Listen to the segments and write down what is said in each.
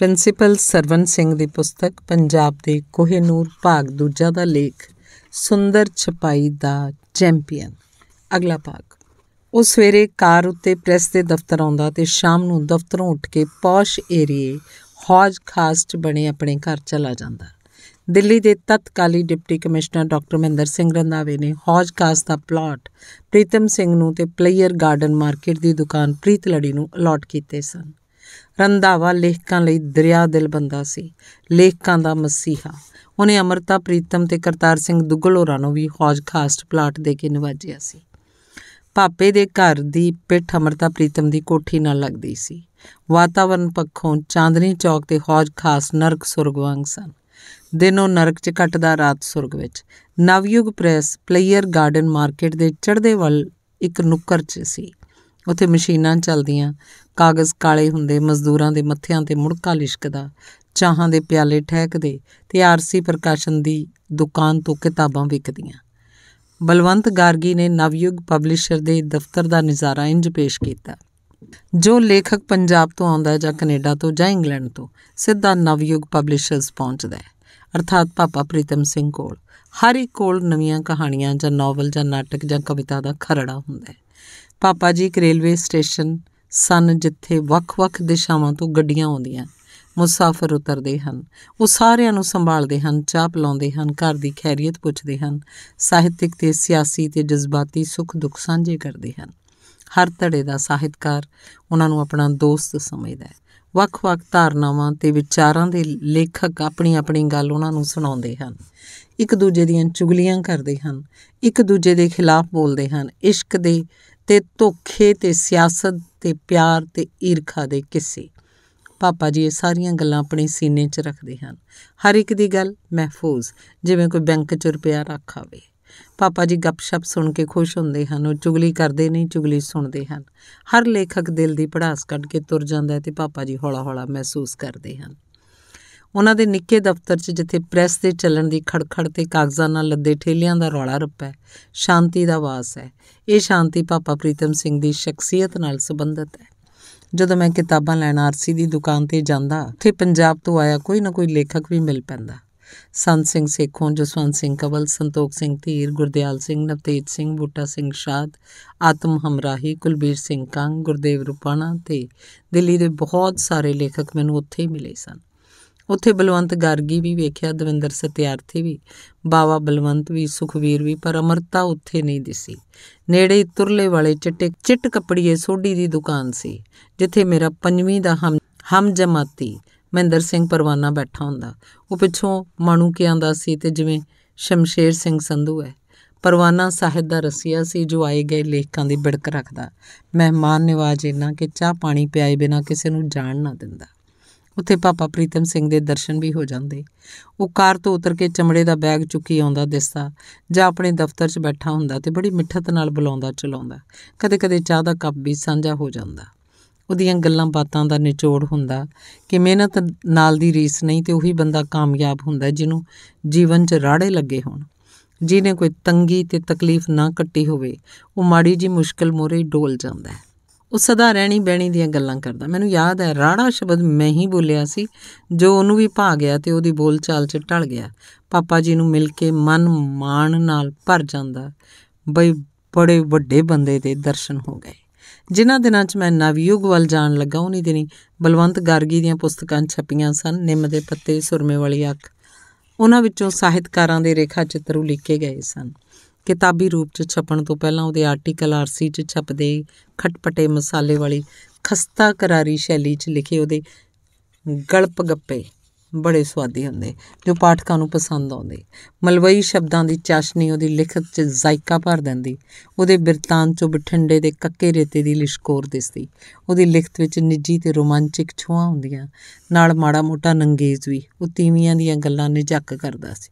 principal Sarwan Singh ਦੀ ਪੁਸਤਕ ਪੰਜਾਬ ਦੇ ਕੋਹੇਨੂਰ ਭਾਗ ਦੂਜਾ ਦਾ ਲੇਖ ਸੁੰਦਰ ਛਪਾਈ ਦਾ ਚੈਂਪੀਅਨ ਅਗਲਾ ਭਾਗ ਉਹ ਸਵੇਰੇ ਕਾਰ ਉੱਤੇ ਪ੍ਰੈਸ ਦੇ ਦਫ਼ਤਰ ਆਉਂਦਾ ਤੇ ਸ਼ਾਮ ਨੂੰ ਦਫ਼ਤਰੋਂ ਉੱਠ ਕੇ ਪੌਸ਼ ਏਰੀਏ ਹੌਜ ਖਾਸਟ ਬਣੇ ਆਪਣੇ ਘਰ ਚਲਾ ਜਾਂਦਾ ਦਿੱਲੀ ਦੇ ਤਤਕਾਲੀ deputy commissioner doctor Mohinder Singh Randhawa ਨੇ ਹੌਜ ਕਾਸ ਦਾ ਪਲਾਟ ਪ੍ਰੀਤਮ ਸਿੰਘ ਨੂੰ ਤੇ ਪਲੇਅਰ ਗਾਰਡਨ ਮਾਰਕੀਟ ਦੀ ਦੁਕਾਨ ਪ੍ਰੀਤ ਲੜੀ ਨੂੰ ਅਲਾਟ ਕੀਤੇ ਸਨ ਰੰਧਾਵਾ ਲੇਖਕਾਂ ਲਈ ਦਰਿਆ ਦਿਲ ਬੰਦਾ ਸੀ ਲੇਖਕਾਂ ਦਾ ਮਸੀਹਾ ਉਹਨੇ ਅਮਰਤਾ ਪ੍ਰੀਤਮ ਤੇ ਕਰਤਾਰ ਸਿੰਘ ਦੁੱਗਲ ਹੋਰਾਂ ਨੂੰ ਵੀ ਹੌਜ ਖਾਸਟ ਪਲਾਟ ਦੇ ਕੇ ਨਿਵਾਜਿਆ ਸੀ ਪਾਪੇ ਦੇ ਘਰ ਦੀ ਪਿੱਠ ਅਮਰਤਾ ਪ੍ਰੀਤਮ ਦੀ ਕੋਠੀ ਨਾਲ ਲੱਗਦੀ ਸੀ ਵਾਤਾਵਰਨ ਪੱਖੋਂ ਚਾਂਦਨੀ ਚੌਕ ਤੇ ਹੌਜ ਖਾਸ ਨਰਕ ਸੁਰਗ ਵਾਂਗ ਸਨ ਦਿਨੋਂ ਨਰਕ ਚ ਕੱਟਦਾ ਰਾਤ ਸੁਰਗ ਵਿੱਚ ਨਵਯੁਗ ਪ੍ਰੈਸ ਪਲੇਅਰ ਗਾਰਡਨ ਮਾਰਕੀਟ ਦੇ ਚੜ੍ਹਦੇ ਵੱਲ ਇੱਕ ਨੁੱਕਰ 'ਚ ਸੀ ਉੱਥੇ ਮਸ਼ੀਨਾਂ ਚੱਲਦੀਆਂ ਕਾਗਜ਼ ਕਾਲੇ ਹੁੰਦੇ ਮਜ਼ਦੂਰਾਂ ਦੇ ਮੱਥਿਆਂ ਤੇ ਮੁੜਕਾ ਲਿਸ਼ਕਦਾ ਚਾਹਾਂ ਦੇ ਪਿਆਲੇ ਠਹਿਕਦੇ ਤੇ ਆਰਸੀ ਪ੍ਰਕਾਸ਼ਨ ਦੀ ਦੁਕਾਨ ਤੋਂ ਕਿਤਾਬਾਂ ਵਿਕਦੀਆਂ ਬਲਵੰਤ ਗਾਰਗੀ ਨੇ ਨਵਯੁਗ ਪਬਲਿਸ਼ਰ ਦੇ ਦਫ਼ਤਰ ਦਾ ਨਜ਼ਾਰਾ ਇੰਜ ਪੇਸ਼ ਕੀਤਾ ਜੋ ਲੇਖਕ ਪੰਜਾਬ ਤੋਂ ਆਉਂਦਾ ਹੈ ਜਾਂ ਕੈਨੇਡਾ ਤੋਂ ਜਾਂ ਇੰਗਲੈਂਡ ਤੋਂ ਸਿੱਧਾ ਨਵਯੁਗ ਪਬਲਿਸ਼ਰਸ ਪਹੁੰਚਦਾ ਹੈ ਅਰਥਾਤ ਪਾਪਾ ਪ੍ਰੀਤਮ ਸਿੰਘ ਕੋਲ ਹਰ ਇੱਕ ਕੋਲ ਨਵੀਆਂ ਕਹਾਣੀਆਂ ਜਾਂ ਨੋਵਲ ਜਾਂ ਨਾਟਕ ਜਾਂ ਕਵਿਤਾ ਦਾ ਖਰੜਾ ਹੁੰਦਾ ਹੈ ਪਾਪਾ ਜੀ ਇੱਕ ਰੇਲਵੇ ਸਟੇਸ਼ਨ ਸਨ ਜਿੱਥੇ ਵੱਖ-ਵੱਖ ਦਿਸ਼ਾਵਾਂ ਤੋਂ ਗੱਡੀਆਂ ਆਉਂਦੀਆਂ ਮੁਸਾਫਰ ਉਤਰਦੇ ਹਨ ਉਹ ਸਾਰਿਆਂ ਨੂੰ ਸੰਭਾਲਦੇ ਹਨ ਚਾਹ ਪਲਾਉਂਦੇ ਹਨ ਘਰ ਦੀ ਖੈਰੀਅਤ ਪੁੱਛਦੇ ਹਨ ਸਾਹਿਤਿਕ ਤੇ ਸਿਆਸੀ ਤੇ ਜਜ਼ਬਾਤੀ ਸੁੱਖ ਦੁੱਖ ਸਾਂਝੇ ਕਰਦੇ ਹਨ ਹਰ ਧੜੇ ਦਾ ਸਾਹਿਤਕਾਰ ਉਹਨਾਂ ਨੂੰ ਆਪਣਾ ਦੋਸਤ ਸਮਝਦਾ ਹੈ ਵੱਖ-ਵੱਖ ਧਾਰਨਾਵਾਂ ਤੇ ਵਿਚਾਰਾਂ ਦੇ ਲੇਖਕ ਆਪਣੀ ਆਪਣੀ ਗੱਲ ਉਹਨਾਂ ਨੂੰ ਸੁਣਾਉਂਦੇ ਹਨ ਇੱਕ ਦੂਜੇ ਦੀਆਂ ਚੁਗਲੀਆਂ ਕਰਦੇ ਹਨ ਇੱਕ ਦੂਜੇ ਦੇ ਖਿਲਾਫ ਬੋਲਦੇ ਹਨ ਇਸ਼ਕ ਦੇ ਤੇ ਧੋਖੇ ਤੇ ਸਿਆਸਤ ਤੇ ਪਿਆਰ ਤੇ ਈਰਖਾ ਦੇ ਕਿੱਸੇ ਪਾਪਾ ਜੀ ਇਹ ਸਾਰੀਆਂ ਗੱਲਾਂ ਆਪਣੇ ਸੀਨੇ 'ਚ ਰੱਖਦੇ ਹਨ ਹਰ ਇੱਕ ਦੀ ਗੱਲ ਮਹਿਫੂਜ਼ ਜਿਵੇਂ ਕੋਈ ਬੈਂਕ 'ਚ ਰੁਪਿਆ ਰੱਖ ਆਵੇ ਪਾਪਾ ਜੀ ਗੱਪਸ਼ਪ ਸੁਣ ਕੇ ਖੁਸ਼ ਹੁੰਦੇ ਹਨ ਉਹ ਚੁਗਲੀ ਕਰਦੇ ਨਹੀਂ ਚੁਗਲੀ ਸੁਣਦੇ ਹਨ ਹਰ ਲੇਖਕ ਦਿਲ ਦੀ ਪੜਾਸ ਕੱਢ ਕੇ ਤੁਰ ਜਾਂਦਾ ਹੈ ਤੇ ਪਾਪਾ ਜੀ ਹੌਲਾ-ਹੌਲਾ ਮਹਿਸੂਸ ਕਰਦੇ ਹਨ ਉਹਨਾਂ ਦੇ ਨਿੱਕੇ ਦਫ਼ਤਰ 'ਚ ਜਿੱਥੇ ਪ੍ਰੈਸ ਦੇ ਚੱਲਣ ਦੀ ਖੜਖੜ ਤੇ ਕਾਗਜ਼ਾਂ ਨਾਲ ਲੱਦੇ ਠੇਲਿਆਂ ਦਾ ਰੌਲਾ ਰੱਪਾ ਹੈ ਸ਼ਾਂਤੀ ਦਾ ਵਾਸ ਹੈ ਇਹ ਸ਼ਾਂਤੀ ਪਾਪਾ ਪ੍ਰੀਤਮ ਸਿੰਘ ਦੀ ਸ਼ਖਸੀਅਤ ਨਾਲ ਸੰਬੰਧਿਤ ਹੈ ਜਦੋਂ ਮੈਂ ਕਿਤਾਬਾਂ ਲੈਣ ਆਰਸੀ ਦੀ ਦੁਕਾਨ ਤੇ ਜਾਂਦਾ ਉੱਥੇ ਪੰਜਾਬ ਤੋਂ ਆਇਆ ਕੋਈ ਨਾ ਕੋਈ ਲੇਖਕ ਵੀ ਮਿਲ ਪੈਂਦਾ ਸੰਤ ਸਿੰਘ ਸੇਖੋਂ ਜਸਵੰਤ ਸਿੰਘ ਕਵਲ ਸੰਤੋਖ ਸਿੰਘ ਧੀਰ ਗੁਰਦੇਵਾਲ ਸਿੰਘ ਨਵਤੇਜ ਸਿੰਘ ਬੂਟਾ ਸਿੰਘ ਸ਼ਾਦ ਆਤਮ ਹਮਰਾਹੀ ਕੁਲਬੀਰ ਸਿੰਘ ਕੰਗ ਗੁਰਦੇਵ ਰੁਪਾਣਾ ਤੇ ਦਿੱਲੀ ਦੇ ਬਹੁਤ ਸਾਰੇ ਲੇਖਕ ਮੈਨੂੰ ਉੱਥੇ ਹੀ ਮਿਲੇ ਸਨ ਉੱਥੇ ਬਲਵੰਤ ਗਾਰਗੀ ਵੀ ਵੇਖਿਆ ਦਵਿੰਦਰ ਸਤਿਆਰਥੀ ਵੀ ਬਾਵਾ ਬਲਵੰਤ ਵੀ ਸੁਖਵੀਰ ਵੀ ਪਰ ਅਮਰਤਾ ਉੱਥੇ ਨਹੀਂ ਦਿਸੀ ਨੇੜੇ ਤੁਰਲੇ ਵਾਲੇ ਚਿੱਟੇ ਚਿੱਟ ਕੱਪੜੀਏ ਸੋਢੀ ਦੀ ਦੁਕਾਨ ਸੀ ਜਿੱਥੇ ਮੇਰਾ ਪੰਜਵੀਂ ਦਾ ਹਮ ਹਮ ਜਮਾਤੀ ਮਹਿੰਦਰ ਸਿੰਘ ਪਰਵਾਨਾ ਬੈਠਾ ਹੁੰਦਾ ਉਹ ਪਿੱਛੋਂ ਮਾਣੂ ਕੇ ਆਂਦਾ ਸੀ ਤੇ ਜਿਵੇਂ ਸ਼ਮਸ਼ੇਰ ਸਿੰਘ ਸੰਧੂ ਹੈ ਪਰਵਾਨਾ ਸਾਹਿਬ ਦਾ ਰਸੀਆ ਸੀ ਜੋ ਆਏ ਗਏ ਲੇਖਕਾਂ ਦੀ ਬਿੜਕ ਰੱਖਦਾ ਮਹਿਮਾਨ ਨਿਵਾਜ ਇਹਨਾਂ ਕਿ ਚਾਹ ਪਾਣੀ ਪਿਆਏ ਬਿਨਾ ਕਿਸੇ ਨੂੰ ਜਾਣ ਨਾ ਦਿੰਦਾ ਉੱਥੇ ਪਾਪਾ ਪ੍ਰੀਤਮ ਸਿੰਘ ਦੇ ਦਰਸ਼ਨ ਵੀ ਹੋ ਜਾਂਦੇ ਉਹ ਕਾਰ ਤੋਂ ਉਤਰ ਕੇ ਚਮੜੇ ਦਾ ਬੈਗ ਚੁੱਕੀ ਆਉਂਦਾ ਦਿਸਦਾ ਜਾਂ ਆਪਣੇ ਦਫ਼ਤਰ 'ਚ ਬੈਠਾ ਹੁੰਦਾ ਤੇ ਬੜੀ ਮਿੱਠਤ ਨਾਲ ਬੁਲਾਉਂਦਾ ਚਲਾਉਂਦਾ ਕਦੇ-ਕਦੇ ਚਾਹ ਦਾ ਕੱਪ ਵੀ ਸਾਂਝਾ ਹੋ ਜਾਂਦਾ ਉਹਦੀਆਂ ਗੱਲਾਂ ਬਾਤਾਂ ਦਾ ਨਿਚੋੜ ਹੁੰਦਾ ਕਿ ਮਿਹਨਤ ਨਾਲ ਦੀ ਰੀਸ ਨਹੀਂ ਤੇ ਉਹੀ ਬੰਦਾ ਕਾਮਯਾਬ ਹੁੰਦਾ ਜਿਹਨੂੰ ਜੀਵਨ 'ਚ ਰਾੜੇ ਲੱਗੇ ਹੋਣ ਜਿਹਨੇ ਕੋਈ ਤੰਗੀ ਤੇ ਤਕਲੀਫ ਨਾ ਕੱਟੀ ਹੋਵੇ ਉਹ ਮਾੜੀ ਜੀ ਮੁਸ਼ਕਲ ਮੋਰੇ ਡੋਲ ਜਾਂਦਾ ਹੈ ਉਹ ਸਦਾ ਰਹਿਣੀ ਬਹਿਣੀ ਦੀਆਂ ਗੱਲਾਂ ਕਰਦਾ ਮੈਨੂੰ ਯਾਦ ਹੈ ਰਾੜਾ ਸ਼ਬਦ ਮੈਂ ਹੀ ਬੋਲਿਆ ਸੀ ਜੋ ਉਹਨੂੰ ਵੀ ਭਾ ਗਿਆ ਤੇ ਉਹਦੀ ਬੋਲ ਚਾਲ 'ਚ ਢਲ ਗਿਆ ਪਾਪਾ ਜੀ ਨੂੰ ਮਿਲ ਕੇ ਮਨ ਮਾਣ ਨਾਲ ਭਰ ਜਾਂਦਾ ਬਈ ਬੜੇ ਵੱਡੇ ਬੰਦੇ ਦੇ ਦਰਸ਼ਨ ਹੋ ਗਏ ਜਿਨ੍ਹਾਂ ਦਿਨਾਂ 'ਚ ਮੈਂ ਨਵਯੁਗ ਵੱਲ ਜਾਣ ਲੱਗਾ ਉਹਨੀ ਦਿਨੀ ਬਲਵੰਤ ਗਾਰਗੀ ਦੀਆਂ ਪੁਸਤਕਾਂ ਛਪੀਆਂ ਸਨ ਨਿੰਮ ਦੇ ਪੱਤੇ ਸੁਰਮੇ ਵਾਲੀ ਅੱਖ ਉਹਨਾਂ ਵਿੱਚੋਂ ਸਾਹਿਤਕਾਰਾਂ ਦੇ ਰੇਖਾ ਚਿੱਤਰ ਉਲੀਕੇ ਗਏ ਸਨ ਕਿਤਾਬੀ ਰੂਪ 'ਚ ਛਪਣ ਤੋਂ ਪਹਿਲਾਂ ਉਹਦੇ ਆਰਟੀਕਲ ਆਰਸੀ 'ਚ ਛਪਦੇ ਖਟਪਟੇ ਮਸਾਲੇ ਵਾਲੀ ਖਸਤਾ ਕਰਾਰੀ ਸ਼ੈਲੀ 'ਚ ਲਿਖੇ ਉਹਦੇ ਗਲਪ ਗੱਪੇ ਬੜੇ ਸਵਾਦੀ ਹੁੰਦੇ ਜੋ ਪਾਠਕਾਂ ਨੂੰ ਪਸੰਦ ਆਉਂਦੇ ਮਲਵਈ ਸ਼ਬਦਾਂ ਦੀ ਚਾਸ਼ਨੀ ਉਹਦੀ ਲਿਖਤ 'ਚ ਜ਼ਾਇਕਾ ਭਰ ਦਿੰਦੀ ਉਹਦੇ ਬਿਰਤਾਂਤ 'ਚੋਂ ਬਠਿੰਡੇ ਦੇ ਕੱਕੇ ਰੇਤੇ ਦੀ ਲਿਸ਼ਕੋਰ ਦਿਸਦੀ ਉਹਦੀ ਲਿਖਤ ਵਿੱਚ ਨਿੱਜੀ ਤੇ ਰੋਮਾਂਚਿਕ ਛੋਹਾਂ ਹੁੰਦੀਆਂ ਨਾਲ ਮਾੜਾ ਮੋਟਾ ਨੰਗੇਜ਼ ਵੀ ਉਹ ਤੀਵੀਆਂ ਦੀਆਂ ਗੱਲਾਂ ਨਿਝੱਕ ਕਰਦਾ ਸੀ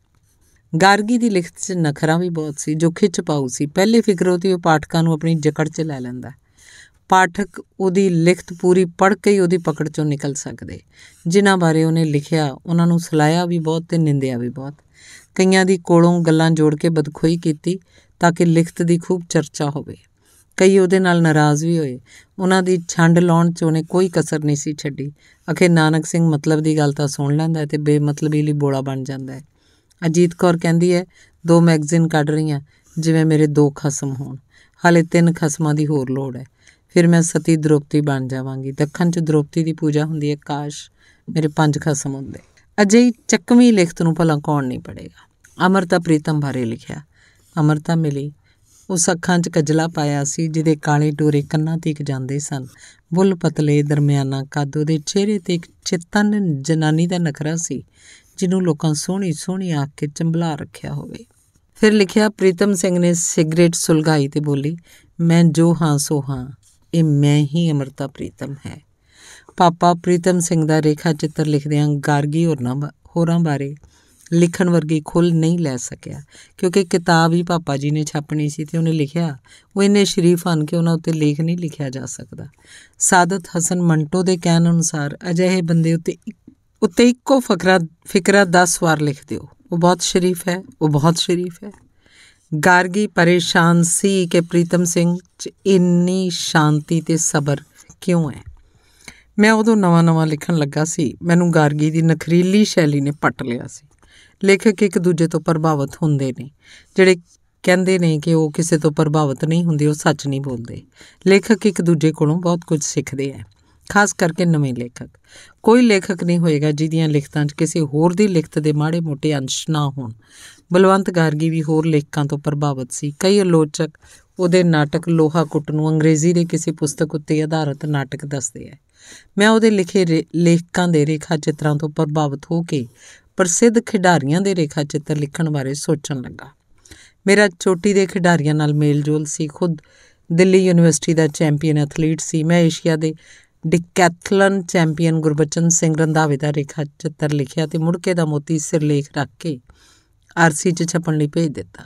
ਗਾਰਗੀ ਦੀ ਲਿਖਤ 'ਚ ਨਖਰਾ ਵੀ ਬਹੁਤ ਸੀ ਜੋ ਖਿੱਚ ਪਾਉ ਸੀ ਪਹਿਲੇ ਫਿਕਰ ਤੇ ਉਹ ਪਾਠਕਾਂ ਨੂੰ ਆਪਣੀ ਜਕੜ 'ਚ ਲੈ ਲੈਂਦਾ ਪਾਠਕ ਉਹਦੀ ਲਿਖਤ ਪੂਰੀ ਪੜ੍ਹ ਕੇ ਹੀ ਉਹਦੀ ਪਕੜ 'ਚੋਂ ਨਿਕਲ ਸਕਦੇ ਜਿਨ੍ਹਾਂ ਬਾਰੇ ਉਹਨੇ ਲਿਖਿਆ ਉਹਨਾਂ ਨੂੰ ਸਲਾਇਆ ਵੀ ਬਹੁਤ ਤੇ ਨਿੰਦਿਆ ਵੀ ਬਹੁਤ ਕਈਆਂ ਦੀ ਕੋਲੋਂ ਗੱਲਾਂ ਜੋੜ ਕੇ ਬਦਖੋਈ ਕੀਤੀ ਤਾਂ ਕਿ ਲਿਖਤ ਦੀ ਖੂਬ ਚਰਚਾ ਹੋਵੇ ਕਈ ਉਹਦੇ ਨਾਲ ਨਾਰਾਜ਼ ਵੀ ਹੋਏ ਉਹਨਾਂ ਦੀ ਛੰਡ ਲਾਉਣ 'ਚ ਉਹਨੇ ਕੋਈ ਕਸਰ ਨਹੀਂ ਸੀ ਛੱਡੀ ਅਖੇ ਨਾਨਕ ਸਿੰਘ ਮਤਲਬ ਦੀ ਗੱਲ ਤਾਂ ਸੁਣ ਲੈਂਦਾ ਤੇ ਬੇਮਤਲਬੀ ਲਈ ਬੋਲਾ ਬਣ ਜਾਂਦਾ ਹੈ ਅਜੀਤ ਕੌਰ ਕਹਿੰਦੀ ਹੈ ਦੋ ਮੈਗਜ਼ੀਨ ਕੱਢ ਰਹੀ ਆ ਜਿਵੇਂ ਮੇਰੇ ਦੋ ਖਸਮ ਹੋਣ ਹਾਲੇ ਤਿੰਨ ਖਸਮਾਂ ਦੀ ਹੋਰ ਲੋੜ ਹੈ ਫਿਰ ਮੈਂ ਸਤੀ ਦ੍ਰੋਪਤੀ ਬਣ ਜਾਵਾਂਗੀ ਦੱਖਣ 'ਚ ਦ੍ਰੋਪਤੀ ਦੀ ਪੂਜਾ ਹੁੰਦੀ ਹੈ ਕਾਸ਼ ਮੇਰੇ ਪੰਜ ਖਸਮ ਹੁੰਦੇ ਅਜੇ ਚੱਕਵੀਂ ਲਿਖਤ ਨੂੰ ਭਲਾ ਕੌਣ ਨਹੀਂ ਪੜੇਗਾ ਅਮਰਤਾ ਪ੍ਰੀਤਮ ਬਾਰੇ ਲਿਖਿਆ ਅਮਰਤਾ ਮਿਲੀ ਉਸ ਅੱਖਾਂ 'ਚ ਕਜਲਾ ਪਾਇਆ ਸੀ ਜਿਹਦੇ ਕਾਲੇ ਡੋਰੇ ਕੰਨਾਂ ਤੀਕ ਜਾਂਦੇ ਸਨ ਬੁੱਲ ਪਤਲੇ ਦਰਮਿਆਨਾ ਕੱਦ ਉਹਦੇ ਚਿਹਰੇ ਤੇ ਇੱਕ ਚਿੱਤਨ ਜਨਾਨੀ ਦਾ ਨਖਰਾ ਸੀ ਜਿਹਨੂੰ ਲੋਕਾਂ ਸੋਹਣੀ ਸੋਹਣੀ ਆਖ ਕੇ ਚੰਬਲਾ ਰੱਖਿਆ ਹੋਵੇ ਫਿਰ ਲਿਖਿਆ ਪ੍ਰੀਤਮ ਸਿੰਘ ਨੇ ਸਿਗਰਟ ਸੁਲਗਾਈ ਤੇ ਬੋਲੀ ਮੈਂ ਜੋ ਹਾਂ ਸੋ ਹਾਂ ਇਹ ਮੈਂ ਹੀ ਅਮਰਤਾ ਪ੍ਰੀਤਮ ਹੈ ਪਾਪਾ ਪ੍ਰੀਤਮ ਸਿੰਘ ਦਾ ਰੇਖਾ ਚਿੱਤਰ ਲਿਖਦਿਆਂ ਗਾਰਗੀ ਨਾ ਹੋਰਾਂ ਬਾਰੇ ਲਿਖਣ ਵਰਗੀ ਖੁੱਲ ਨਹੀਂ ਲੈ ਸਕਿਆ ਕਿਉਂਕਿ ਕਿਤਾਬ ਹੀ ਪਾਪਾ ਜੀ ਨੇ ਛਾਪਣੀ ਸੀ ਤੇ ਉਹਨੇ ਲਿਖਿਆ ਉਹ ਇੰਨੇ ਸ਼ਰੀਫ ਹਨ ਕਿ ਉਹਨਾਂ ਉੱਤੇ ਲੇਖ ਨਹੀਂ ਲਿਖਿਆ ਜਾ ਸਕਦਾ ਸਾਦਤ ਹਸਨ ਮੰਟੋ ਦੇ ਕਹਿਣ ਅਨੁਸਾਰ ਅਜਿਹੇ ਬੰਦੇ ਉੱਤੇ ਉੱਤੇ ਇੱਕੋ ਫਕਰਾ ਫਿਕਰਾ 10 ਵਾਰ ਲਿਖ ਦਿਓ ਉਹ ਬਹੁਤ ਸ਼ਰੀਫ ਹੈ ਉਹ ਬਹੁਤ ਸ਼ਰੀਫ ਹੈ ਗਾਰਗੀ ਪਰੇਸ਼ਾਨ ਸੀ ਕਿ ਪ੍ਰੀਤਮ ਸਿੰਘ ਚ ਇੰਨੀ ਸ਼ਾਂਤੀ ਤੇ ਸਬਰ ਕਿਉਂ ਹੈ ਮੈਂ ਉਦੋਂ ਨਵਾਂ-ਨਵਾਂ ਲਿਖਣ ਲੱਗਾ ਸੀ ਮੈਨੂੰ ਗਾਰਗੀ ਦੀ ਨਖਰੀਲੀ ਸ਼ੈਲੀ ਨੇ ਪੱਟ ਲਿਆ ਸੀ ਲੇਖਕ ਇੱਕ ਦੂਜੇ ਤੋਂ ਪ੍ਰਭਾਵਿਤ ਹੁੰਦੇ ਨੇ ਜਿਹੜੇ ਕਹਿੰਦੇ ਨੇ ਕਿ ਉਹ ਕਿਸੇ ਤੋਂ ਪ੍ਰਭਾਵਿਤ ਨਹੀਂ ਹੁੰਦੇ ਉਹ ਸੱਚ ਨਹੀਂ ਬੋਲਦੇ ਲੇਖਕ ਇੱਕ ਦੂਜੇ ਕੋਲੋਂ ਬਹੁਤ ਕੁਝ ਸਿੱਖਦੇ ਆ ਖਾਸ ਕਰਕੇ ਨਵੇਂ ਲੇਖਕ ਕੋਈ ਲੇਖਕ ਨਹੀਂ ਹੋਏਗਾ ਜਿਹਦੀਆਂ ਲਿਖਤਾਂ 'ਚ ਕਿਸੇ ਹੋਰ ਦੀ ਲਿਖਤ ਦੇ ਮਾੜੇ-ਮੋਟੇ ਅੰਸ਼ ਨਾ ਹੋਣ ਬਲਵੰਤ ਗਾਰਗੀ ਵੀ ਹੋਰ ਲੇਖਕਾਂ ਤੋਂ ਪ੍ਰਭਾਵਿਤ ਸੀ ਕਈ ਆਲੋਚਕ ਉਹਦੇ ਨਾਟਕ ਲੋਹਾ ਕੁੱਟ ਨੂੰ ਅੰਗਰੇਜ਼ੀ ਦੇ ਕਿਸੇ ਪੁਸਤਕ ਉੱਤੇ ਆਧਾਰਿਤ ਨਾਟਕ ਦੱਸਦੇ ਆ ਮੈਂ ਉਹਦੇ ਲਿਖੇ ਲੇਖਕਾਂ ਦੇ ਰੇਖਾ ਚਿੱਤਰਾਂ ਤੋਂ ਪ੍ਰਭਾਵਿਤ ਹੋ ਕੇ ਪ੍ਰਸਿੱਧ ਖਿਡਾਰੀਆਂ ਦੇ ਰੇਖਾ ਚਿੱਤਰ ਲਿਖਣ ਬਾਰੇ ਸੋਚਣ ਲੱਗਾ ਮੇਰਾ ਚੋਟੀ ਦੇ ਖਿਡਾਰੀਆਂ ਨਾਲ ਮੇਲਜੋਲ ਸੀ ਖੁਦ ਦਿੱਲੀ ਯੂਨੀਵਰਸਿਟੀ ਦਾ ਚੈਂਪੀਅਨ ਐਥਲੀਟ ਸੀ ਮੈਂ ਏਸ਼ੀਆ ਦੇ ਡਿਕੈਥਲਨ ਚੈਂਪੀਅਨ ਗੁਰਬਚਨ ਸਿੰਘ ਰੰਧਾਵੇ ਦਾ ਰੇਖਾ ਚਿੱਤਰ ਲਿਖਿਆ ਤੇ ਮੁੜਕੇ ਦਾ ਮੋਤੀ ਸਿਰਲੇਖ ਰੱਖ ਕੇ ਆਰਸੀ 'ਚ ਛਪਣ ਲਈ ਭੇਜ ਦਿੱਤਾ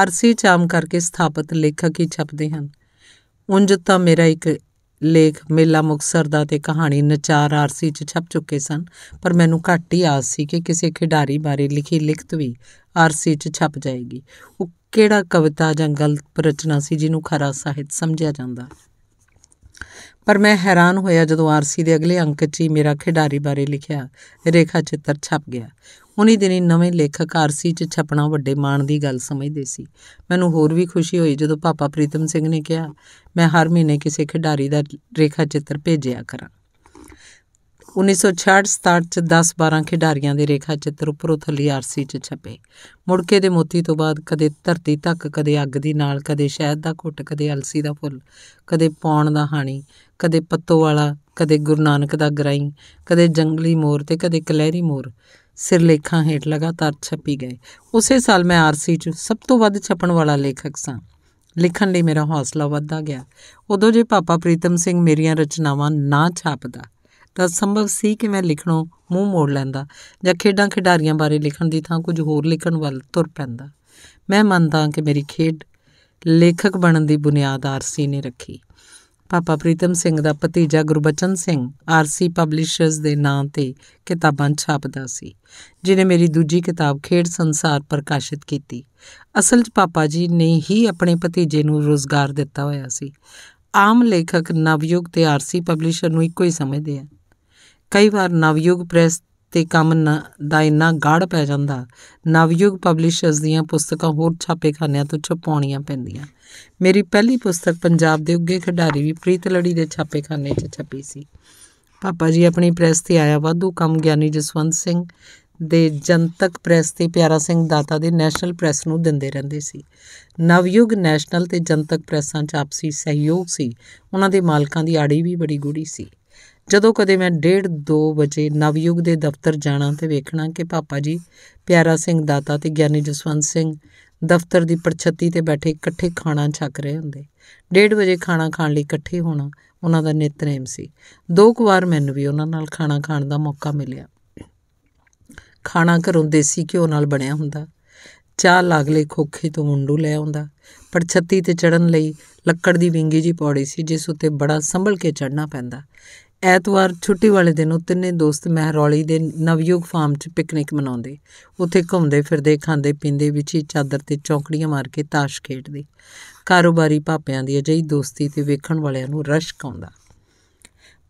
ਆਰਸੀ ਚਾਮ ਕਰਕੇ ਸਥਾਪਿਤ ਲੇਖਕ ਹੀ ਛਪਦੇ ਹਨ ਉੰਜ ਤਾਂ ਮੇਰਾ ਇੱਕ ਲੇਖ ਮੇਲਾ ਮੁਕਸਰ ਦਾ ਤੇ ਕਹਾਣੀ ਨਚਾਰ ਆਰਸੀ 'ਚ ਛਪ ਚੁੱਕੇ ਸਨ ਪਰ ਮੈਨੂੰ ਘੱਟ ਹੀ ਆਸ ਸੀ ਕਿ ਕਿਸੇ ਖਿਡਾਰੀ ਬਾਰੇ ਲਿਖੀ ਲਿਖਤ ਵੀ ਆਰਸੀ 'ਚ ਛਪ ਜਾਏਗੀ ਉਹ ਕਿਹੜਾ ਕਵਿਤਾ ਜਾਂ ਗਲਤ ਰਚਨਾ ਸੀ ਜਿਹਨੂੰ ਖਰਾ ਸਾਹਿਤ ਸਮਝਿਆ ਜਾਂਦਾ ਪਰ ਮੈਂ ਹੈਰਾਨ ਹੋਇਆ ਜਦੋਂ ਆਰਸੀ ਦੇ ਅਗਲੇ ਅੰਕ 'ਚ ਹੀ ਮੇਰਾ ਖਿਡਾਰੀ ਬਾਰੇ ਲਿਖਿਆ ਰੇਖਾ ਚਿੱਤਰ ਛਪ ਗਿਆ ਉਨੀ ਦਿਨੀ ਨਵੇਂ ਲੇਖਕ ਆਰਸੀ 'ਚ ਛਪਣਾ ਵੱਡੇ ਮਾਣ ਦੀ ਗੱਲ ਸਮਝਦੇ ਸੀ ਮੈਨੂੰ ਹੋਰ ਵੀ ਖੁਸ਼ੀ ਹੋਈ ਜਦੋਂ ਪਾਪਾ ਪ੍ਰੀਤਮ ਸਿੰਘ ਨੇ ਕਿਹਾ ਮੈਂ ਹਰ ਮਹੀਨੇ ਕਿਸੇ ਖਿਡਾਰੀ ਦਾ ਰੇਖਾ ਚਿੱਤਰ ਭੇਜਿਆ ਕਰਾਂ 1966-67 ਚ 10-12 ਖਿਡਾਰੀਆਂ ਦੇ ਰੇਖਾ ਚਿੱਤਰ ਉੱਪਰ ਉਥਲੀ ਆਰਸੀ 'ਚ ਛਪੇ ਮੁੜਕੇ ਦੇ ਮੋਤੀ ਤੋਂ ਬਾਅਦ ਕਦੇ ਧਰਤੀ ਤੱਕ ਕਦੇ ਅੱਗ ਦੀ ਨਾਲ ਕਦੇ ਸ਼ਹਿਦ ਦਾ ਘੁੱਟ ਕਦੇ ਅਲਸੀ ਦਾ ਫੁੱਲ ਕਦੇ ਪੌਣ ਦਾ ਹਾਣੀ ਕਦੇ ਪੱਤੋ ਵਾਲਾ ਕਦੇ ਗੁਰੂ ਨਾਨਕ ਦਾ ਗਰਾਈ ਕਦੇ ਜੰਗਲੀ ਮੋਰ ਤੇ ਕਦੇ ਕਲਹਿਰੀ ਮੋਰ ਸਿਰਲੇਖਾਂ ਹੇਠ ਲਗਾਤਾਰ ਛਪੀ ਗਏ ਉਸੇ ਸਾਲ ਮੈਂ ਆਰਸੀ 'ਚ ਸਭ ਤੋਂ ਵੱਧ ਛਪਣ ਵਾਲਾ ਲੇਖਕ ਸਾਂ ਲਿਖਣ ਲਈ ਮੇਰਾ ਹੌਸਲਾ ਵੱਧਦਾ ਗਿਆ ਉਦੋਂ ਜੇ ਪਾਪਾ ਪ੍ਰੀਤਮ ਸਿੰਘ ਮੇਰੀਆਂ ਰਚਨਾਵਾਂ ਨਾ ਛਾਪਦਾ ਤਾਂ ਸੰਭਵ ਸੀ ਕਿ ਮੈਂ ਲਿਖਣੋਂ ਮੂੰਹ ਮੋੜ ਲੈਂਦਾ ਜਾਂ ਖੇਡਾਂ ਖਿਡਾਰੀਆਂ ਬਾਰੇ ਲਿਖਣ ਦੀ ਥਾਂ ਕੁਝ ਹੋਰ ਲਿਖਣ ਵੱਲ ਤੁਰ ਪੈਂਦਾ ਮੈਂ ਮੰਨਦਾ ਕਿ ਮੇਰੀ ਖੇਡ ਲੇਖਕ ਬਣਨ ਦੀ ਬੁਨਿਆਦ ਆਰਸੀ ਨੇ ਰੱਖੀ ਪਾਪਾ ਪ੍ਰੀਤਮ ਸਿੰਘ ਦਾ ਭਤੀਜਾ ਗੁਰਬਚਨ ਸਿੰਘ ਆਰਸੀ ਪਬਲਿਸ਼ਰਸ ਦੇ ਨਾਂ ਤੇ ਕਿਤਾਬਾਂ ਛਾਪਦਾ ਸੀ ਜਿਨੇ ਮੇਰੀ ਦੂਜੀ ਕਿਤਾਬ ਖੇਡ ਸੰਸਾਰ ਪ੍ਰਕਾਸ਼ਿਤ ਕੀਤੀ ਅਸਲ 'ਚ ਪਾਪਾ ਜੀ ਨੇ ਹੀ ਆਪਣੇ ਭਤੀਜੇ ਨੂੰ ਰੋਜ਼ਗਾਰ ਦਿੱਤਾ ਹੋਇਆ ਸੀ ਆਮ ਲੇਖਕ ਨਵਯੁਗ ਤੇ ਆਰਸੀ ਪਬਲਿਸ਼ਰ ਨੂੰ ਇੱਕੋ ਹੀ ਸਮਝਦੇ ਆ ਕਈ ਵਾਰ ਨਵਯੁਗ ਪ੍ਰੈਸ ਤੇ ਕੰਮ ਦਾ ਇੰਨਾ ਗਾੜ ਪੈ ਜਾਂਦਾ ਨਵਯੁਗ ਪਬਲਿਸ਼ਰਸ ਦੀਆਂ ਪੁਸਤਕਾਂ ਹੋਰ ਛਾਪੇਖਾਨਿਆਂ ਤੋਂ ਛਪਾਉਣੀਆਂ ਪੈਂਦੀਆਂ ਮੇਰੀ ਪਹਿਲੀ ਪੁਸਤਕ ਪੰਜਾਬ ਦੇ ਉੱਗੇ ਖਿਡਾਰੀ ਵੀ ਪ੍ਰੀਤ ਲੜੀ ਦੇ ਛਾਪੇਖਾਨੇ 'ਚ ਛਪੀ ਸੀ ਪਾਪਾ ਜੀ ਆਪਣੀ ਪ੍ਰੈਸ ਤੇ ਆਇਆ ਵਾਧੂ ਕੰਮ ਗਿਆਨੀ ਜਸਵੰਤ ਸਿੰਘ ਦੇ ਜਨਤਕ ਪ੍ਰੈਸ ਤੇ ਪਿਆਰਾ ਸਿੰਘ ਦਾਤਾ ਦੇ ਨੈਸ਼ਨਲ ਪ੍ਰੈਸ ਨੂੰ ਦਿੰਦੇ ਰਹਿੰਦੇ ਸੀ ਨਵਯੁਗ ਨੈਸ਼ਨਲ ਤੇ ਜਨਤਕ ਪ੍ਰੈਸਾਂ 'ਚ ਆਪਸੀ ਸਹਿਯੋਗ ਸੀ ਉਹਨਾਂ ਦੇ ਮਾਲਕਾਂ ਦੀ ਆੜੀ ਵੀ ਬੜੀ ਗੂੜੀ ਸੀ ਜਦੋਂ ਕਦੇ ਮੈਂ 1:30 2 ਵਜੇ ਨਵਯੁਗ ਦੇ ਦਫ਼ਤਰ ਜਾਣਾ ਤੇ ਵੇਖਣਾ ਕਿ ਪਾਪਾ ਜੀ ਪਿਆਰਾ ਸਿੰਘ ਦਾਤਾ ਤੇ ਗਿਆਨੀ ਜਸਵੰਤ ਸਿੰਘ ਦਫ਼ਤਰ ਦੀ ਪਰਛੱਤੀ ਤੇ ਬੈਠੇ ਇਕੱਠੇ ਖਾਣਾ ਛਕ ਰਹੇ ਹੁੰਦੇ 1:30 ਵਜੇ ਖਾਣਾ ਖਾਣ ਲਈ ਇਕੱਠੇ ਹੋਣਾ ਉਹਨਾਂ ਦਾ ਨਿਤਨੇਮ ਸੀ ਦੋ ਕੁ ਵਾਰ ਮੈਨੂੰ ਵੀ ਉਹਨਾਂ ਨਾਲ ਖਾਣਾ ਖਾਣ ਦਾ ਮੌਕਾ ਮਿਲਿਆ ਖਾਣਾ ਘਰੋਂ ਦੇਸੀ ਘਿਓ ਨਾਲ ਬਣਿਆ ਹੁੰਦਾ ਚਾਹ ਲਾਗਲੇ ਖੋਖੇ ਤੋਂ ਮੁੰਡੂ ਲੈ ਆਉਂਦਾ ਪਰ ਛੱਤੀ ਤੇ ਚੜਨ ਲਈ ਲੱਕੜ ਦੀ ਵਿੰਗੀ ਜੀ ਪੌੜੀ ਸੀ ਜਿਸ ਉੱਤੇ ਬੜਾ ਸੰਭਲ ਕੇ ਚੜਨਾ ਪੈਂਦਾ ਐਤਵਾਰ ਛੁੱਟੀ ਵਾਲੇ ਦਿਨ ਉਹ ਤਿੰਨੇ ਦੋਸਤ ਮਹਿਰੌਲੀ ਦੇ ਨਵਯੁਗ ਫਾਰਮ 'ਚ ਪਿਕਨਿਕ ਮਨਾਉਂਦੇ ਉੱਥੇ ਘੁੰਮਦੇ ਫਿਰਦੇ ਖਾਂਦੇ ਪੀਂਦੇ ਵਿੱਚ ਹੀ ਚਾਦਰ ਤੇ ਚੌਂਕੜੀਆਂ ਮਾਰ ਕੇ ਤਾਸ਼ ਖੇਡਦੇ ਕਾਰੋਬਾਰੀ ਭਾਪਿਆਂ ਦੀ ਅਜਿਹੀ ਦੋਸਤੀ ਤੇ ਵੇਖਣ ਵਾਲਿਆਂ ਨੂੰ ਰਸ਼ਕ ਆਉਂਦਾ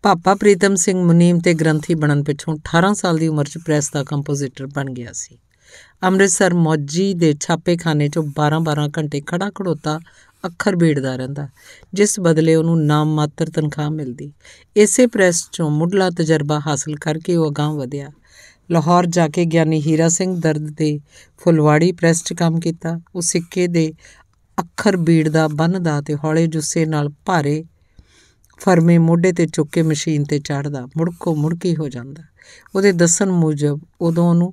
ਪਾਪਾ ਪ੍ਰੀਤਮ ਸਿੰਘ ਮੁਨੀਮ ਤੇ ਗ੍ਰੰਥੀ ਬਣਨ ਪਿੱਛੋਂ 18 ਸਾਲ ਦੀ ਉਮਰ 'ਚ ਪ੍ਰੈਸ ਦਾ ਕੰਪੋਜ਼ੀਟਰ ਬਣ ਗਿਆ ਸੀ ਅੰਮ੍ਰਿਤਸਰ ਮੌਜੀ ਦੇ ਛਾਪੇਖਾਨੇ 'ਚੋਂ 12-12 ਘੰਟੇ ਖੜਾ ਖੜੋਤਾ ਅੱਖਰ ਭੇੜਦਾ ਰਹਿੰਦਾ ਜਿਸ ਬਦਲੇ ਉਹਨੂੰ ਨਾਮ ਮਾਤਰ ਤਨਖਾਹ ਮਿਲਦੀ ਇਸੇ ਪ੍ਰੈਸ ਚੋਂ ਮੁੱਢਲਾ ਤਜਰਬਾ ਹਾਸਲ ਕਰਕੇ ਉਹ ਅਗਾਹ ਵਧਿਆ ਲਾਹੌਰ ਜਾ ਕੇ ਗਿਆਨੀ ਹੀਰਾ ਸਿੰਘ ਦਰਦ ਦੇ ਫੁਲਵਾੜੀ ਪ੍ਰੈਸ 'ਚ ਕੰਮ ਕੀਤਾ ਉਹ ਸਿੱਕੇ ਦੇ ਅੱਖਰ ਬੀੜਦਾ ਬੰਨਦਾ ਤੇ ਹੌਲੇ ਜੁੱਸੇ ਨਾਲ ਭਾਰੇ ਫਰਮੇ ਮੋਢੇ ਤੇ ਚੁੱਕ ਕੇ ਮਸ਼ੀਨ ਤੇ ਚੜਦਾ ਮੁੜਕੋ ਮੁੜਕੀ ਹੋ ਜਾਂਦਾ ਉਹਦੇ ਦੱਸਣ ਮੁਜਬ ਉਦੋਂ ਉਹਨੂੰ